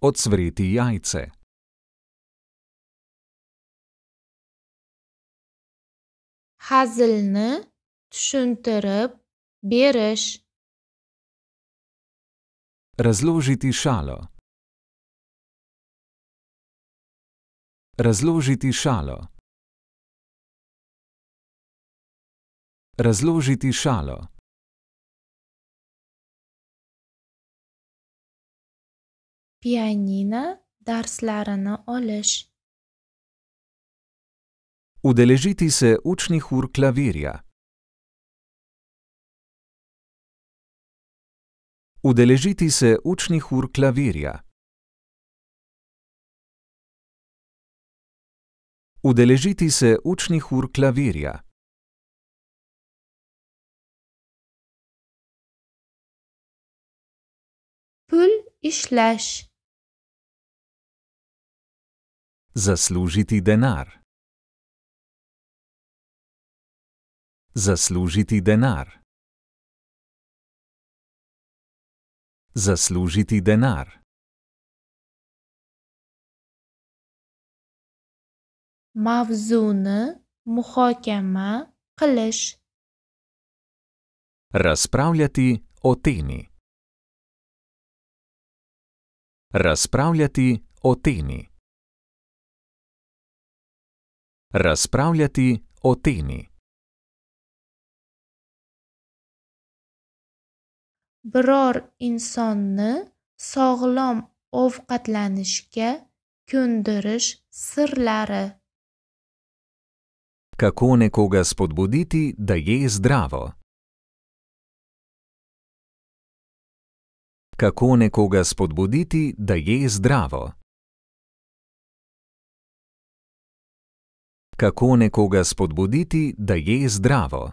A: Odsvreti jajce. Hazelne, šunterb, bereš. Razložiti šalo. Razložiti šalo. Razložiti šalo. pianina darslarini olish. Udeležiti se učnih ur klavirja. Udeležiti se učnih ur klavirja. Udeležiti se učnih ur klavirja. Pul išleš. Zaslužiti denar. Zaslužiti denar. Zaslužiti denar. Mavzuni muhokema kliš. Razpravljati o temi. Razpravljati o temi. Razpravljati o temi. Biror insonni sog'lom ovqatlanishga ko'ndirish sirlari. Kako nekoga spodbuditi, da je zdravo? Kako nekoga spodbuditi, da je zdravo? Kako nekoga spodbuditi, da je zdravo?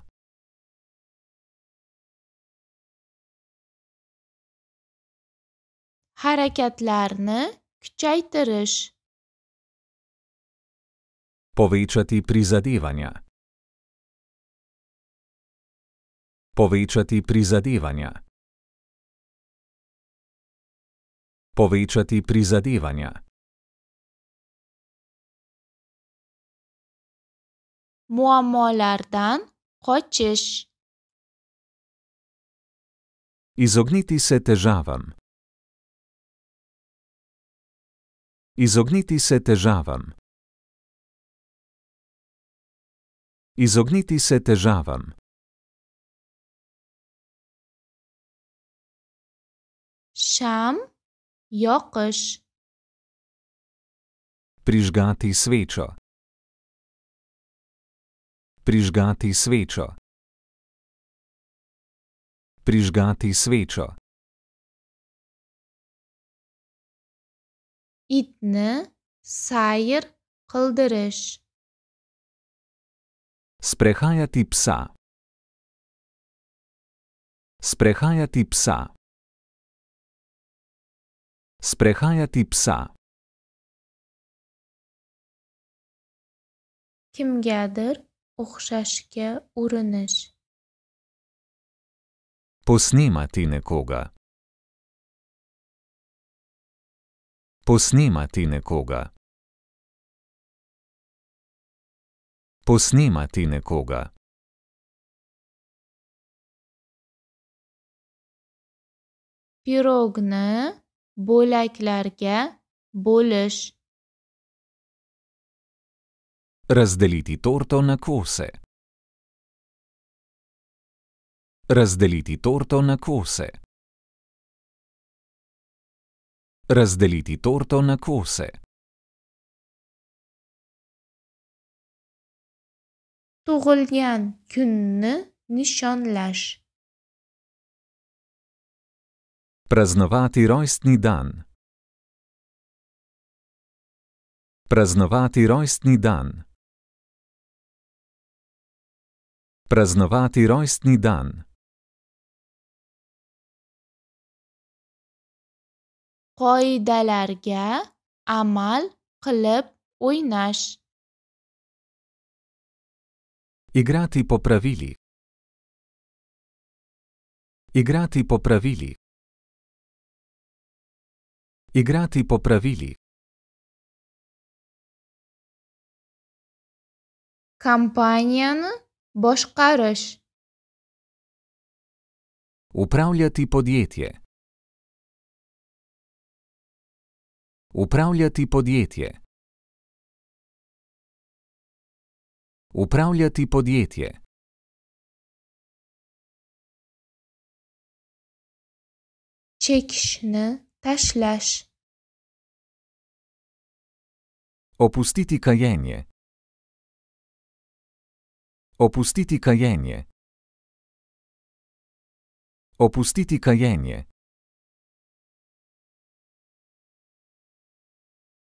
A: Harakatlarne kčajtereš. Povečati prizadevanja. Povečati prizadevanja. Povečati prizadevanja. muammolardan qochish. Izogniti se težavam. Izogniti se težavam. Izogniti se težavam. Šam jokoš. Prižgati svečo prižgati svečo. Prižgati svečo. Itne sajer kaldereš. Sprehajati psa. Sprehajati psa. Sprehajati psa. Kim geder o'xshashga urinish posnemati nekoga posnemati nekoga posnemati nekoga pirogni bo'laklarga bo'lish Razdeliti torto na kose. Razdeliti torto na kose. Razdeliti torto na kose. Tugolgan kunni nishonlash. Praznovati rojstni dan. Praznovati rojstni dan. Praznovati rojstni dan. Qoidalarga amal qilib o'ynash. Igrati po pravili. Igrati po pravili. Igrati po pravili. Kampanjani boshqarish upravljati podjetje upravljati podjetje upravljati podjetje chekishni tashlash opustiti kajenje Opustiti kajenje. Opustiti kajenje.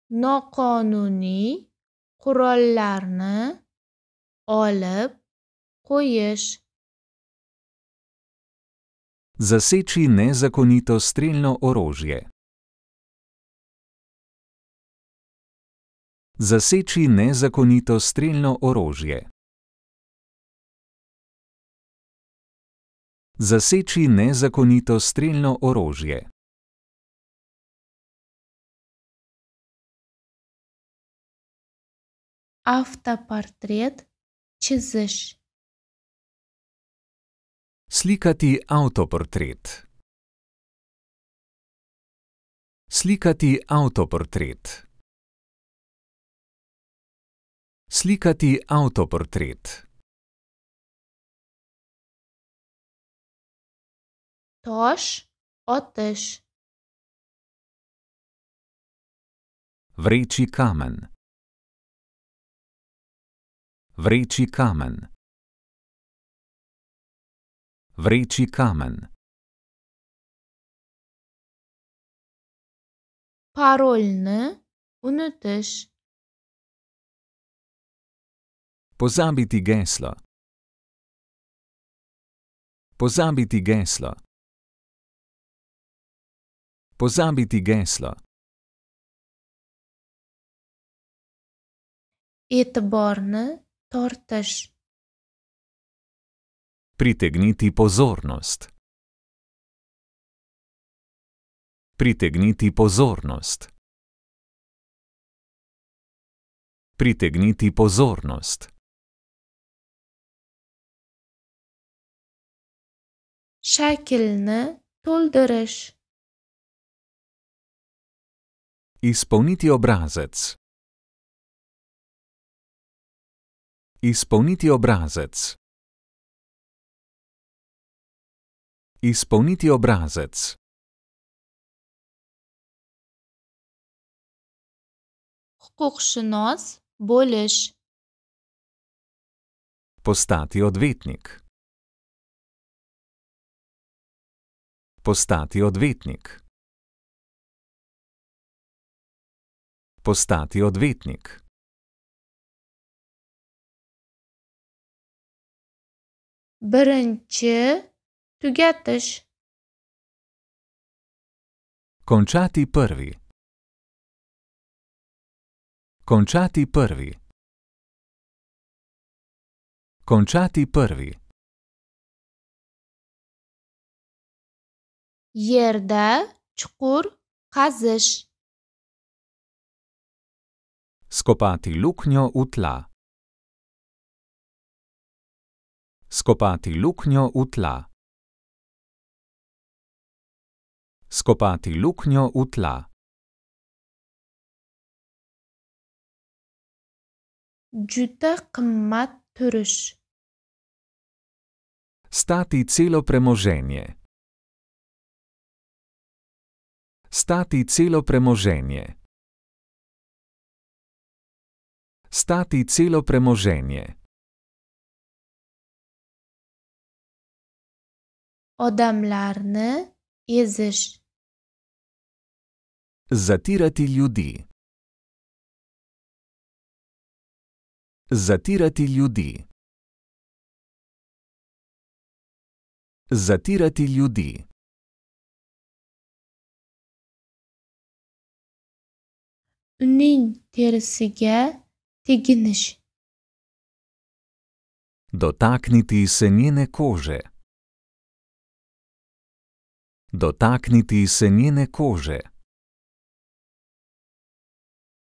A: Noqonuni qurollarni olib qo'yish. Zaseči nezakonito strelno orožje. Zaseči nezakonito strelno orožje. Zaseči nezakonito streljno orožje. Avtoportret čezeš. Slikati avtoportret. Slikati avtoportret. Slikati avtoportret. Тож, отиш. Vreči kamen. Vreči kamen. Vreči kamen. Parolne unutiš. Pozabiti geslo. Pozabiti geslo. Pozabiti geslo. Etborne tortež. Pritegniti pozornost. Pritegniti pozornost. Pritegniti pozornost. Šekelne toldereš. Izpolniti obrazec. Izpolniti obrazec. Izpolniti obrazec. Hukšenos boliš. Postati odvetnik. Postati odvetnik. postati odvetnik. Brnči, tugetež. Končati prvi. Končati prvi. Končati prvi. Jerde, čkur, kazeš. Skopati luknjo v tla. Skopati luknjo v tla. Skopati luknjo v tla. Juta kmat turš. Stati celo premoženje. Stati celo premoženje. stati celo premoženje. Odamlarne jeziš. Zatirati ljudi. Zatirati ljudi. Zatirati ljudi. Unin tersige ti gineš. Dotakniti se njene kože. Dotakniti se njene kože.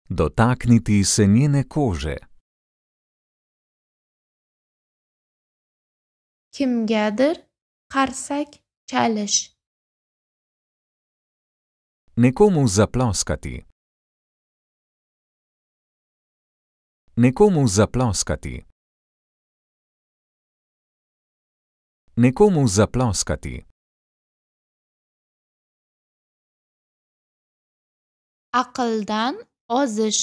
A: Dotakniti se njene kože. Kim gedr, karsek, čelež. Nekomu zaploskati. Nekomu zaploskati. Nekomu zaploskati. Akeldan oziš.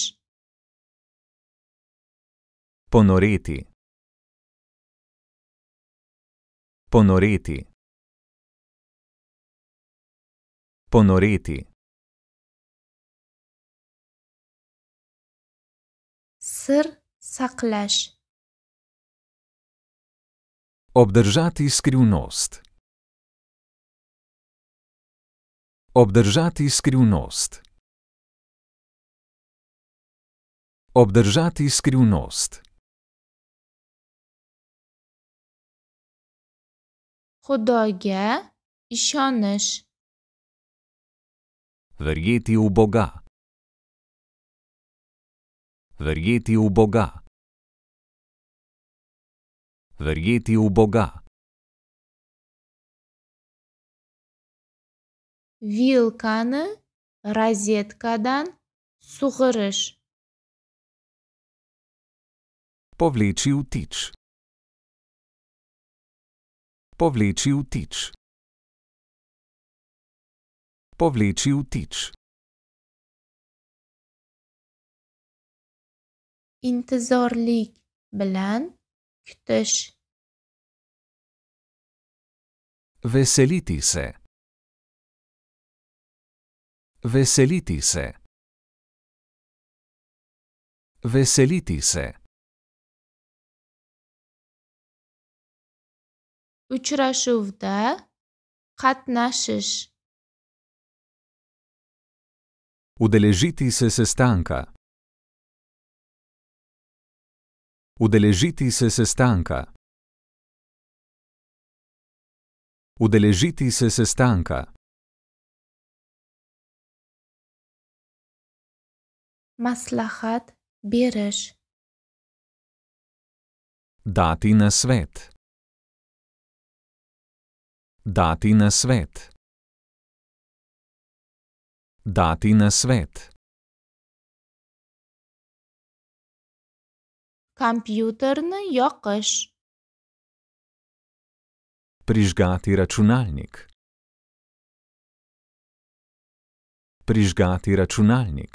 A: Ponoreti. Ponoreti. Ponoreti. sir saklash. Obdržati skrivnost. Obdržati skrivnost. Obdržati skrivnost. Hodoge, išoneš. Verjeti v Boga. Verjeti v Boga. Verjeti v Boga. Vilkane, razjetkadan, suhrš. Povleči v tič. Povleči v tič. Povleči v tič. intizorlik bilan kutish veseliti se veseliti se veseliti se uchrashuvda qatnashish udeležiti se sestanka Udeležiti se sestanka. Udeležiti se sestanka. Maslahat bereš. Dati na svet. Dati na svet. Dati na svet. Kompjuterni yoqish. Prižgati računalnik. Prižgati računalnik.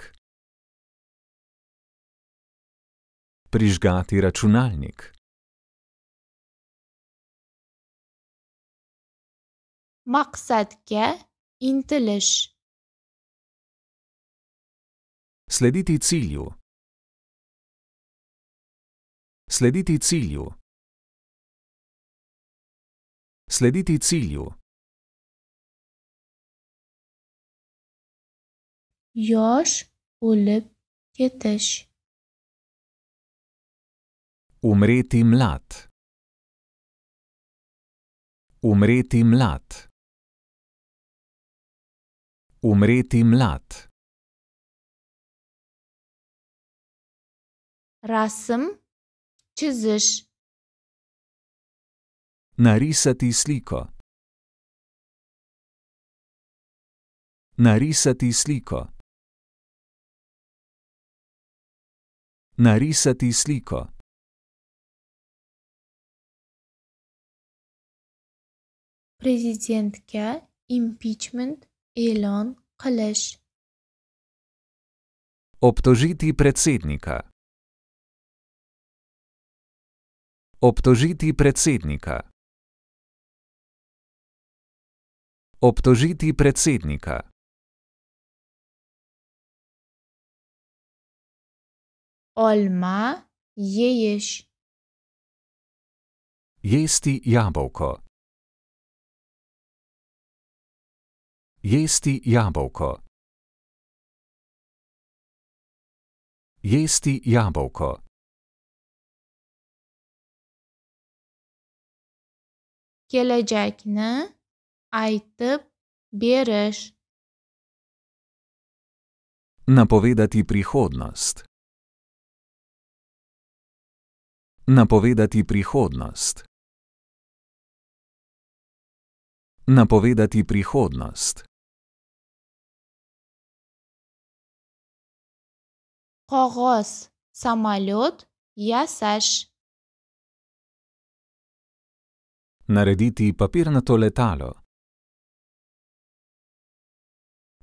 A: Prižgati računalnik. Maqsadga intilish. Slediti cilju. Slediti cilju. Slediti cilju. Još ulep je teš. Umreti mlad. Umreti mlad. Umreti mlad. Rasem čezeš. Narisati sliko. Narisati sliko. Narisati sliko. Prezidentke impeachment Elon Kaleš. Obtožiti predsednika. Obtožiti predsednika. Obtožiti predsednika. Olma ješ. Jesti jabolko. Jesti jabolko. Jesti jabolko. kelajakni aytib berish. Napovedati prihodnost. Napovedati prihodnost. Napovedati prihodnost. Kogos, samolot, jasaš. Narediti papirnato letalo.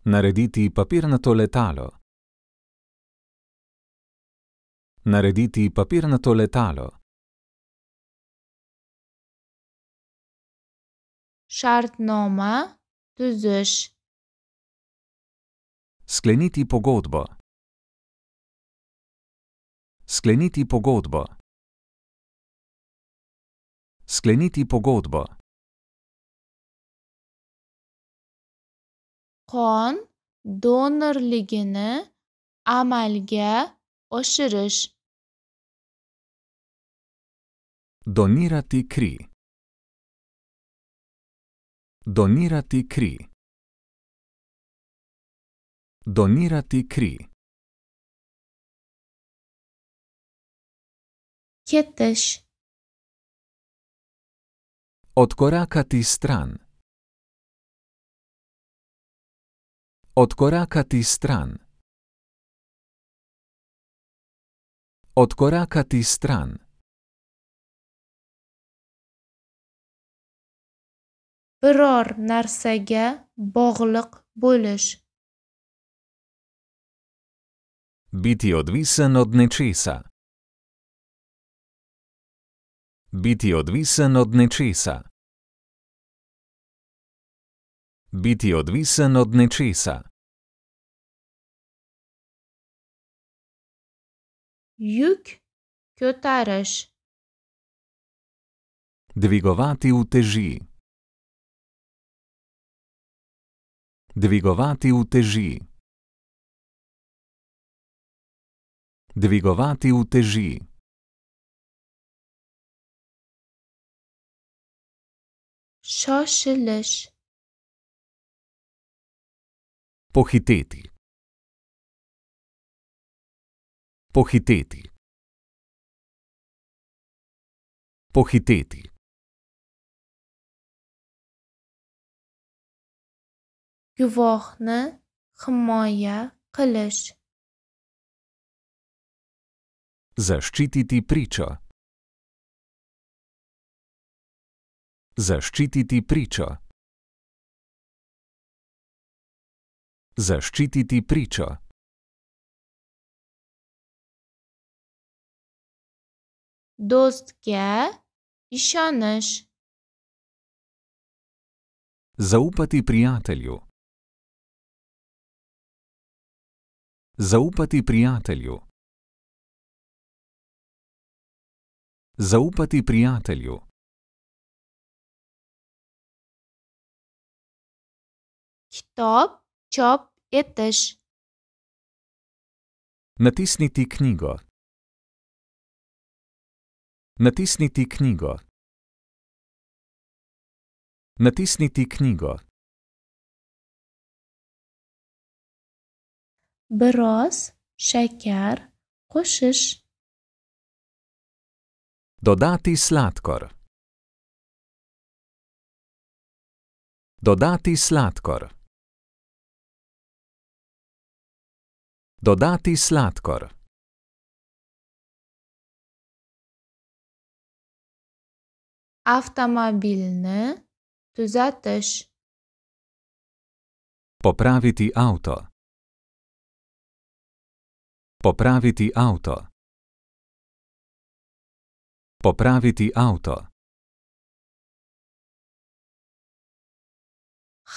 A: Narediti papirnato letalo. Narediti papirnato letalo. Šartnoma tuzeš. Skleniti pogodbo. Skleniti pogodbo. Skleniti pogodbo. Kon donorligini amalge oširiš. Donirati kri. Donirati kri. Donirati kri. Ketesh. Odkorakati stran. Odkorakati stran. Odkorakati stran. Biror narsaga bog'liq bo'lish. Biti odvisen od nečesa. Biti odvisen od nečesa. Biti odvisen od nečesa. Juk, kotareš. Dvigovati v teži. Dvigovati v teži. Dvigovati v teži. šošeleš. Pohiteti. Pohiteti. Pohiteti. Juvohne hmoja kleš. Zaščititi pričo. Zaščititi pričo. Zaščititi pričo. Dost je išaneš. Zaupati prijatelju. Zaupati prijatelju. Zaupati prijatelju. Stop, čop je tež. Natisniti knjigo. Natisniti knjigo. Natisniti knjigo. Bros, šeker, košiš. Dodati sladkor. Dodati sladkor. Dodati sladkor. Avtomobilne, tu zateš. Popraviti avto. Popraviti avto. Popraviti avto.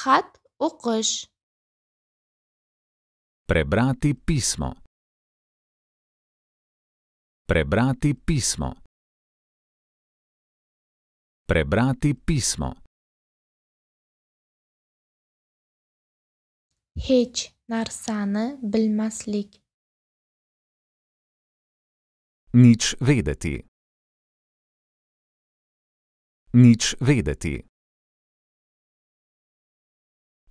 A: Hat, okoš. Prebrati pismo. Prebrati pismo. Prebrati pismo. Hej, narsane, bilmaslik. Nič vedeti. Nič vedeti.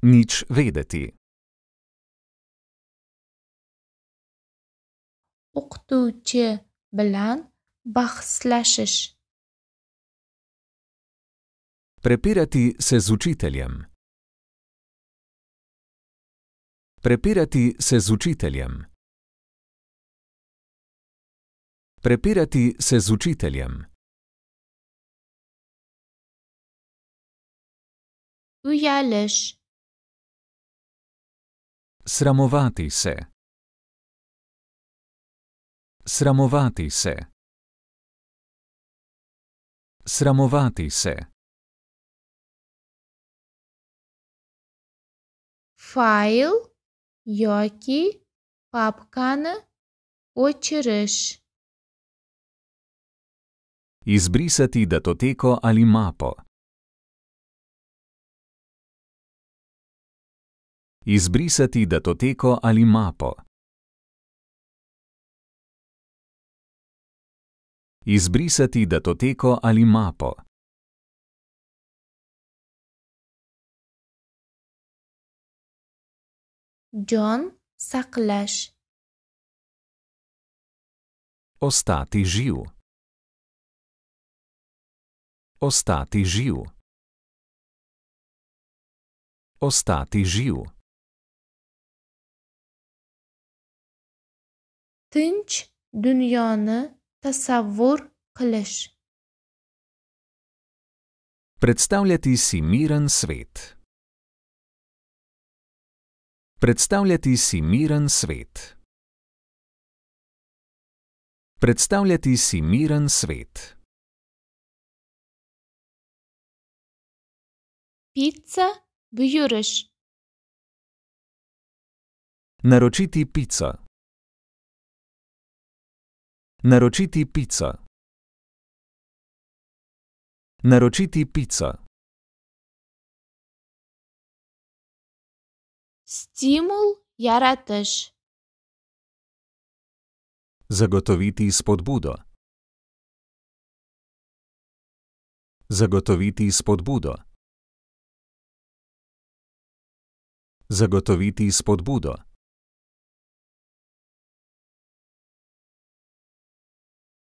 A: Nič vedeti. o'qituvchi bilan bahslashish prepirati se z učiteljem prepirati se z učiteljem prepirati se z učiteljem ujalish sramovati se Sramovati se. Sramovati se. Fajl, joki, papkana, očereš. Izbrisati datoteko ali mapo. Izbrisati datoteko ali mapo. Izbrisati datoteko ali mapo. John Saklaš. Ostati živ. Ostati živ. Ostati živ. Tinč dunjane tasavur kliš. Predstavljati si miren svet. Predstavljati si miren svet. Predstavljati si miren svet. Pica v Juriš. Naročiti pico. Naročiti pico. Naročiti pico. Stimul jaratež. Zagotoviti spodbudo. Zagotoviti spodbudo. Zagotoviti spodbudo.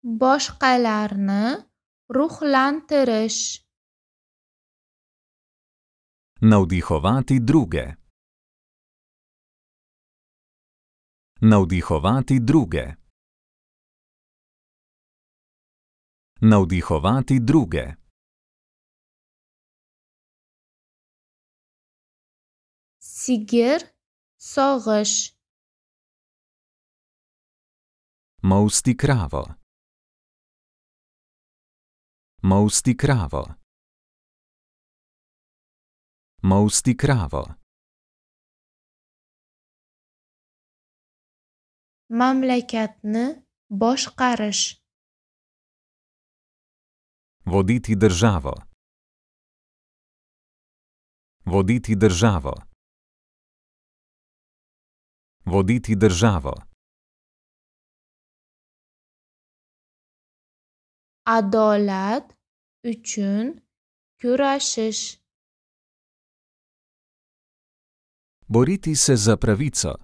A: boshqalarni ruhlantirish navdihovati druge navdihovati druge navdihovati druge sigir sog'ish mavsti kravo Mosti kravo. Mosti kravo. Mamlekatne boškaraš. Voditi državo. Voditi državo. Voditi državo. Adolat üçün kuraşış. Boriti se za pravico.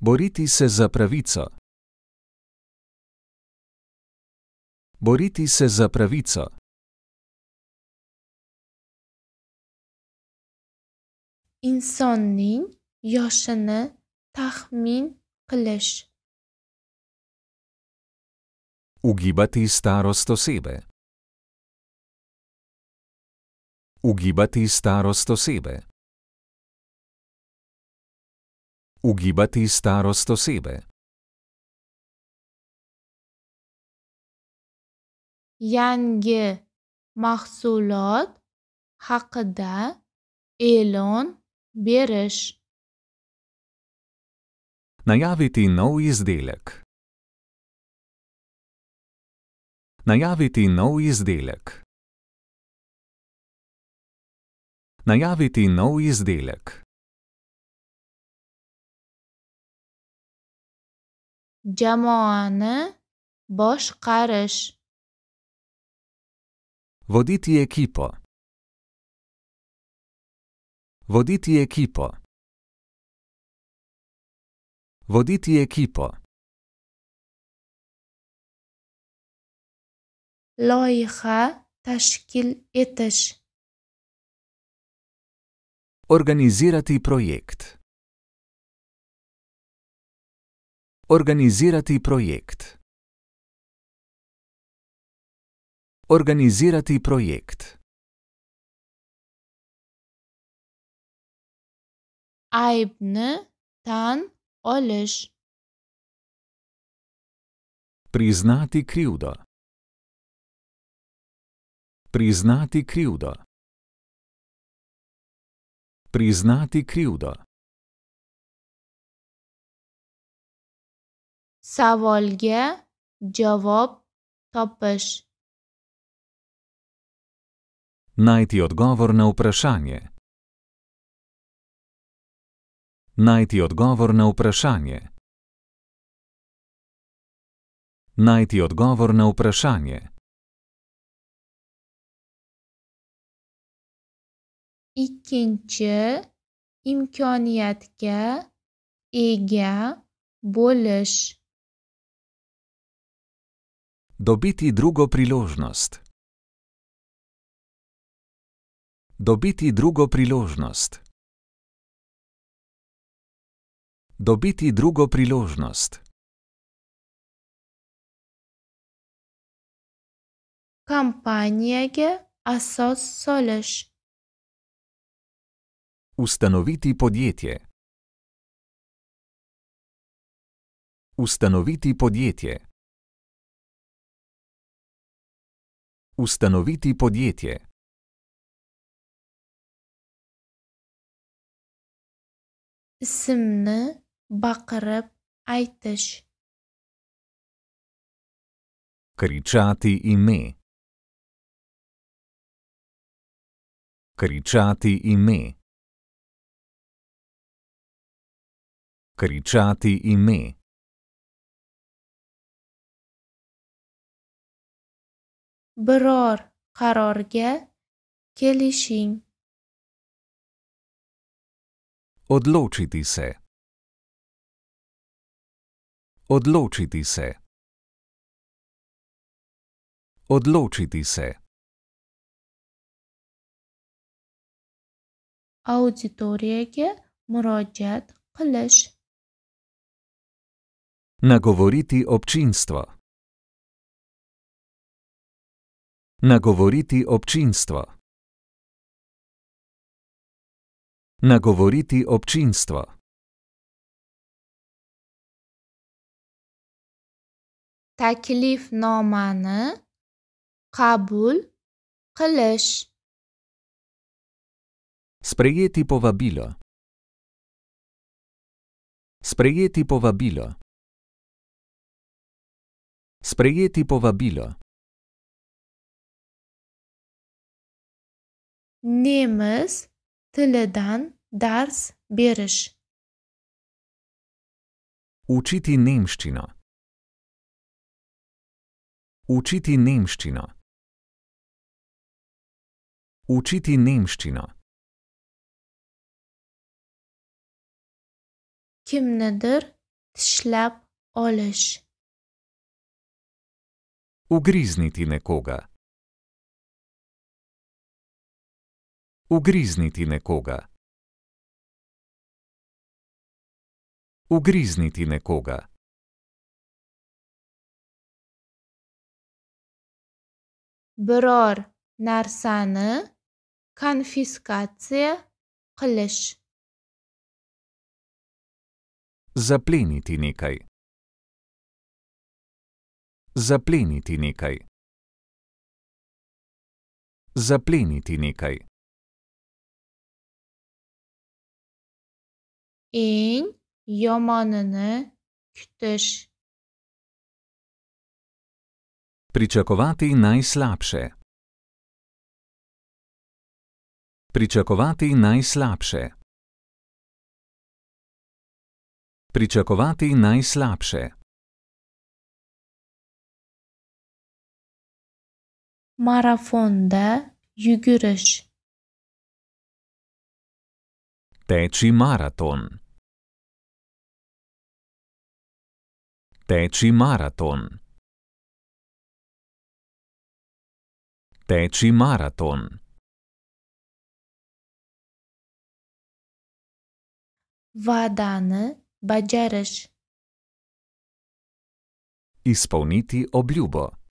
A: Boriti se za pravico. Boriti se za pravico. Insonning yoshini taxmin qilish. Ugibati starost osebe. Ugibati starost osebe. Ugibati starost osebe. Yangi mahsulot haqida e'lon berish. Najaviti nov izdelek. Najaviti nov izdelek. Najaviti nov izdelek. Jamoane boš kareš. Voditi ekipo. Voditi ekipo. Voditi ekipo. loyiha tashkil etish organizirati projekt organizirati projekt organizirati projekt aybni tan olish priznati krivdo Priznati krivdo. Priznati krivdo. Savolge, džavob, topeš. Najti odgovor na vprašanje. Najti odgovor na vprašanje. Najti odgovor na vprašanje. ikkinchi imkoniyatga ega bo'lish dobiti drugo priložnost dobiti drugo priložnost dobiti drugo priložnost kompaniyaga asos solish Ustanoviti podjetje. Ustanoviti podjetje. Ustanoviti podjetje. Simne bakrb ajteš. Kričati ime. Kričati ime. Kričati ime. Bror karorge kelišin. Odločiti se. Odločiti se. Odločiti se. Auditorijeke murojat kalesh. Nagovoriti občinstvo. Nagovoriti občinstvo. Nagovoriti občinstvo. Taklif nomani qabul qilish. Sprejeti povabilo. Sprejeti povabilo. Sprejeti povabilo. Nemes, teledan, dars, bereš. Učiti nemščino. Učiti nemščino. Učiti nemščino. Kim nedr, tšlap, oleš. Ugrizniti nekoga. Ugrizniti nekoga. Ugrizniti nekoga. Bror narsani konfiskacije kliš. Zapleniti nekaj. Zapleniti nekaj. Zapleniti nekaj. In jomanene kteš. Pričakovati najslabše. Pričakovati najslabše. Pričakovati najslabše. marafonda yugurish teči maraton teči maraton teči maraton vadani bajarish izpolniti obljubo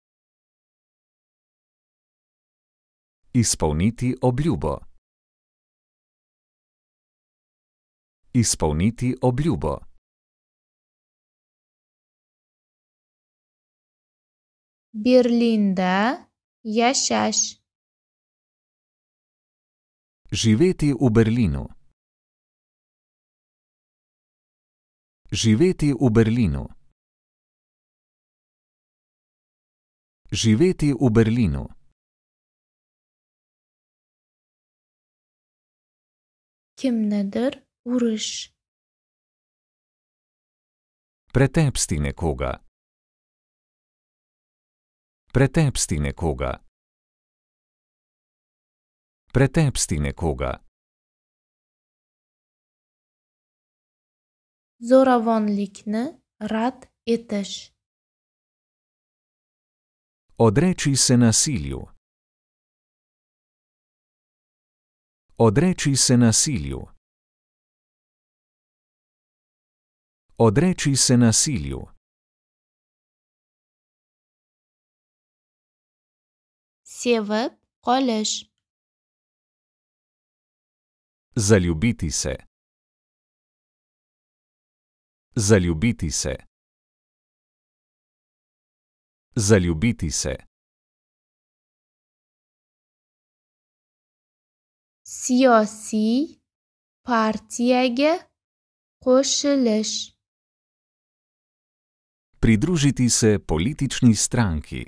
A: Izpolniti obljubo. Izpolniti obljubo. Birlinde je šeš. Živeti v Berlinu. Živeti v Berlinu. Živeti v Berlinu. kimnedr uriš. Pretepsti nekoga. Pretepsti nekoga. Pretepsti nekoga. Zoravonlikne rad eteš. Odreči se nasilju. Odreči se nasilju. Odreči se nasilju. Sjevab, koleš. Zaljubiti se. Zaljubiti se. Zaljubiti se. siyosiy partiyaga qo'shilish pridružiti se politični stranki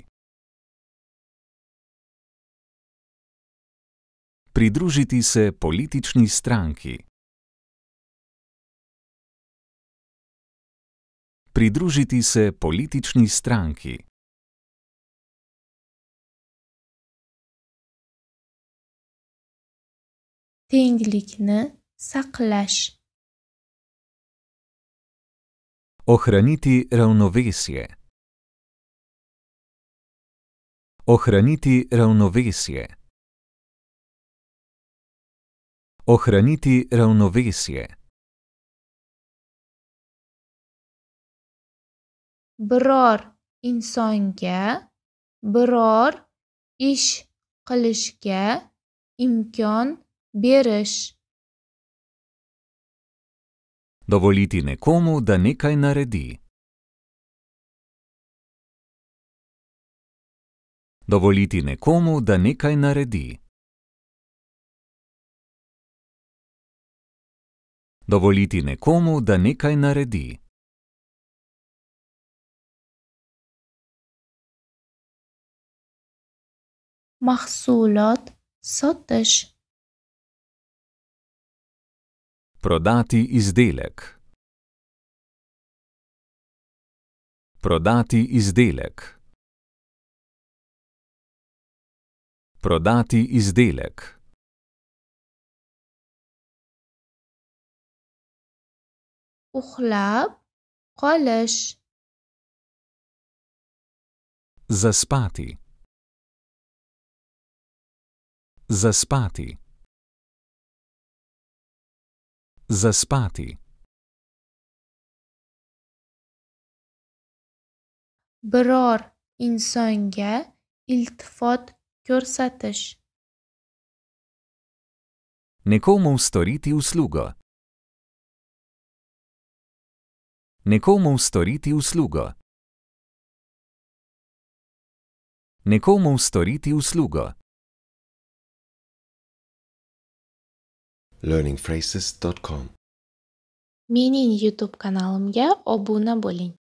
A: pridružiti se politični stranki pridružiti se politični stranki tenglikni saqlash ohraniti ravnovesje ohraniti ravnovesje ohraniti ravnovesje biror insonga biror ish qilishga imkon Biriš. Dovoliti nekomu, da nekaj naredi. Dovoliti nekomu, da nekaj naredi. Dovoliti nekomu, da nekaj naredi. Mahsulot, sotež. Prodati izdelek. Prodati izdelek. Prodati izdelek. Uhlab, koleš. Zaspati. Zaspati. Zaspati. Biror insonga iltifot ko'rsatish. Nekomu storiti uslugo. Nekomu storiti uslugo. Nekomu storiti uslugo. learningphrases.com. Mening YouTube kanalimga obuna bo'ling.